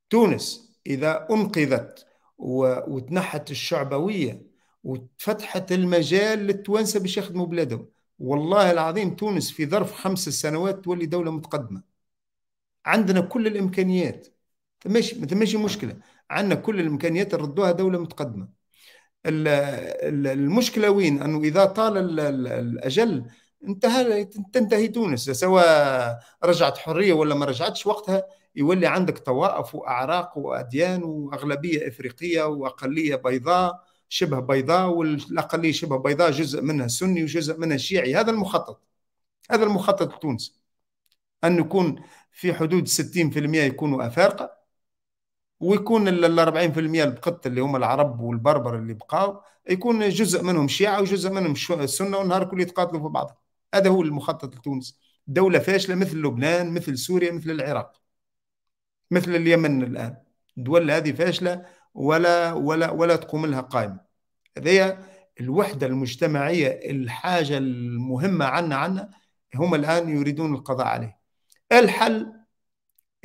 تونس إذا أنقذت وتنحت الشعبوية وتفتحت المجال للتوانسة باش يخدموا بلادهم والله العظيم تونس في ظرف خمس سنوات تولي دولة متقدمة عندنا كل الإمكانيات ماشي ما مشكلة عندنا كل الإمكانيات نردوها دولة متقدمة المشكلة وين أنه إذا طال الأجل انتهى تنتهي تونس سواء رجعت حرية ولا ما رجعتش وقتها يولي عندك طوائف واعراق واديان واغلبيه افريقيه واقليه بيضاء شبه بيضاء والاقليه شبه بيضاء جزء منها سني وجزء منها شيعي هذا المخطط هذا المخطط التونسي أن يكون في حدود 60% يكونوا أفارقة ويكون ال 40% القط اللي هم العرب والبربر اللي بقاو يكون جزء منهم شيعة وجزء منهم سنة ونهار كل يتقاتلوا في بعضهم هذا هو المخطط التونسي دولة فاشلة مثل لبنان مثل سوريا مثل العراق مثل اليمن الآن الدول هذه فاشلة ولا ولا ولا تقوم لها قائمة هذه الوحدة المجتمعية الحاجة المهمة عنا عنا هم الآن يريدون القضاء عليه الحل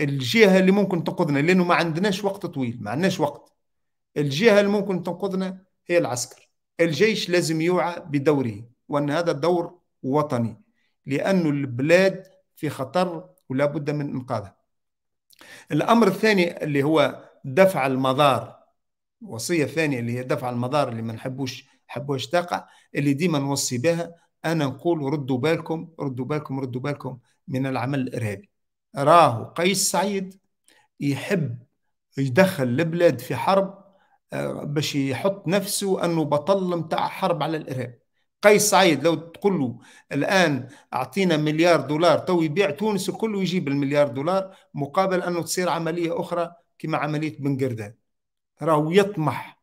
الجهة اللي ممكن تنقذنا لأنه ما عندناش وقت طويل ما عندناش وقت الجهة اللي ممكن تنقذنا هي العسكر الجيش لازم يوعى بدوره وأن هذا دور وطني لانه البلاد في خطر ولا بد من إنقاذها الامر الثاني اللي هو دفع المضار وصية ثانية اللي هي دفع المضار اللي ما نحبوش حبوش تقع اللي ديما نوصي بها انا نقول ردوا بالكم ردوا بالكم ردوا بالكم من العمل الارهابي راهو قيس سعيد يحب يدخل البلاد في حرب آه، باش يحط نفسه انه بطل نتاع حرب على الارهاب قيس سعيد لو تقول له الان اعطينا مليار دولار تو يبيع تونس الكل ويجيب المليار دولار مقابل انه تصير عمليه اخرى كما عمليه بن قردان راهو يطمح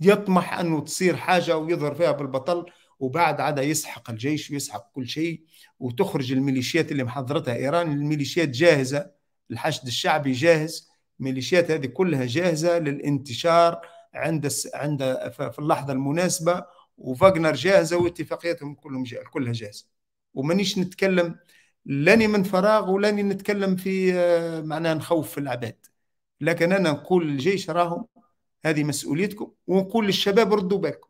يطمح انه تصير حاجه ويظهر فيها بالبطل وبعد عدا يسحق الجيش ويسحق كل شيء وتخرج الميليشيات اللي محضرتها ايران الميليشيات جاهزه الحشد الشعبي جاهز الميليشيات هذه كلها جاهزه للانتشار عند عند في اللحظه المناسبه وفاغنر جاهزه واتفاقياتهم كلهم جاهزة كلها جاهزه ومانيش نتكلم لاني من فراغ ولاني نتكلم في آه، معناه نخوف في العباد لكن انا نقول للجيش راهم هذه مسؤوليتكم ونقول للشباب ردوا بالكم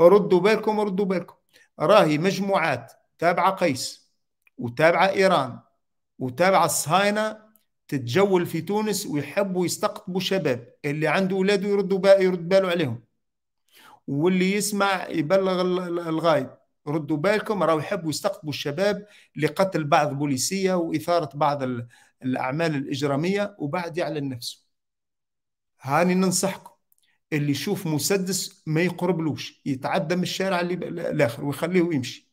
ردوا بالكم ردوا بالكم راهي مجموعات تابعه قيس وتابعه ايران وتابعه الصهاينه تتجول في تونس ويحبوا يستقطبوا شباب اللي عنده اولاد يردوا يرد باله عليهم واللي يسمع يبلغ الغايب ردوا بالكم راهو يحبوا يستقطبوا الشباب لقتل بعض بوليسيه واثاره بعض الاعمال الاجراميه وبعد يعلن نفسه هاني ننصحكم اللي يشوف مسدس ما يقربلوش يتعدى من الشارع اللي الاخر ويخليه ويمشي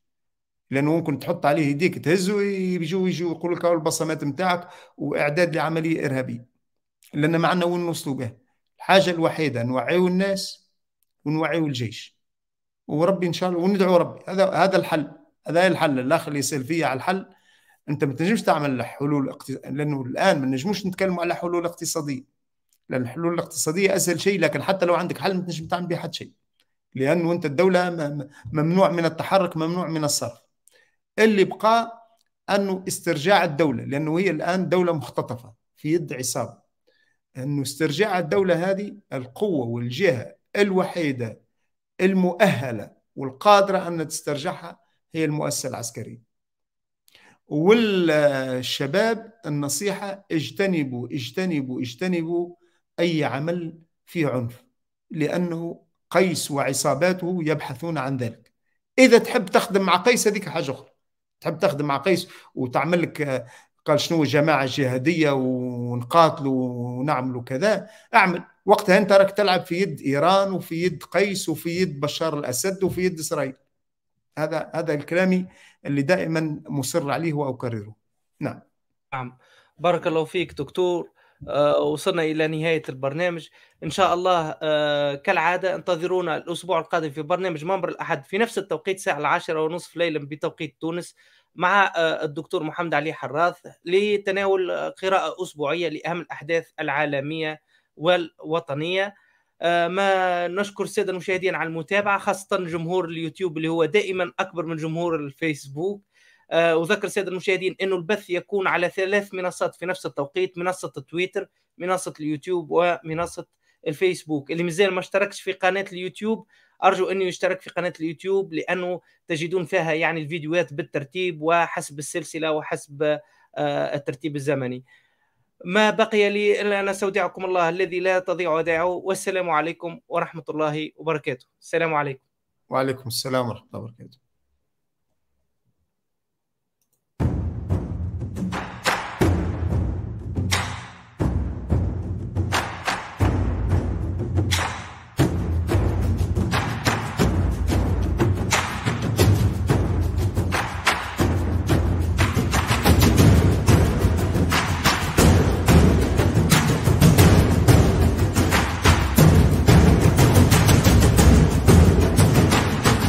لانه ممكن تحط عليه يديك تهزه يجوا يجوا يقول لك البصمات نتاعك واعداد لعمليه ارهابيه لان ما عندنا وين نوصلوا به الحاجه الوحيده نوعيو الناس ونوعيه الجيش وربي ان شاء الله وندعو ربي هذا هذا الحل هذا الحل الاخر اللي سلفيه على الحل انت ما تنجمش تعمل حلول لانه الان ما نجموش نتكلموا على حلول اقتصاديه لان الحلول الاقتصاديه اسهل شيء لكن حتى لو عندك حل ما تنجم تعمل به حد شيء لانه انت الدوله ممنوع من التحرك ممنوع من الصرف اللي بقى انه استرجاع الدوله لانه هي الان دوله مختطفه في يد عصابه انه استرجاع الدوله هذه القوه والجهه الوحيده المؤهله والقادره ان تسترجعها هي المؤسسه العسكريه. والشباب النصيحه اجتنبوا اجتنبوا اجتنبوا اي عمل فيه عنف لانه قيس وعصاباته يبحثون عن ذلك. اذا تحب تخدم مع قيس هذيك حاجه اخرى. تحب تخدم مع قيس وتعمل لك قال شنو جماعه جهاديه ونقاتلوا ونعملوا كذا اعمل وقتها انت راك تلعب في يد ايران وفي يد قيس وفي يد بشار الاسد وفي يد اسرائيل هذا هذا الكلامي اللي دائما مصر عليه واكرره نعم نعم بارك الله فيك دكتور آه وصلنا الى نهايه البرنامج ان شاء الله آه كالعاده انتظرونا الاسبوع القادم في برنامج منبر الاحد في نفس التوقيت الساعه العاشره ونصف ليلا بتوقيت تونس مع آه، الدكتور محمد علي حراث لتناول آه، قراءة أسبوعية لأهم الأحداث العالمية والوطنيه آه، ما نشكر الساده المشاهدين على المتابعه خاصه جمهور اليوتيوب اللي هو دائما اكبر من جمهور الفيسبوك وذكر آه، الساده المشاهدين انه البث يكون على ثلاث منصات في نفس التوقيت منصه التويتر منصه اليوتيوب ومنصه الفيسبوك اللي مازال ما اشتركش في قناه اليوتيوب ارجو انه يشترك في قناه اليوتيوب لانه تجدون فيها يعني الفيديوهات بالترتيب وحسب السلسله وحسب آه، الترتيب الزمني ما بقي لي الا ان استودعكم الله الذي لا تضيع ودائعه والسلام عليكم ورحمه الله وبركاته السلام عليكم وعليكم السلام ورحمه الله وبركاته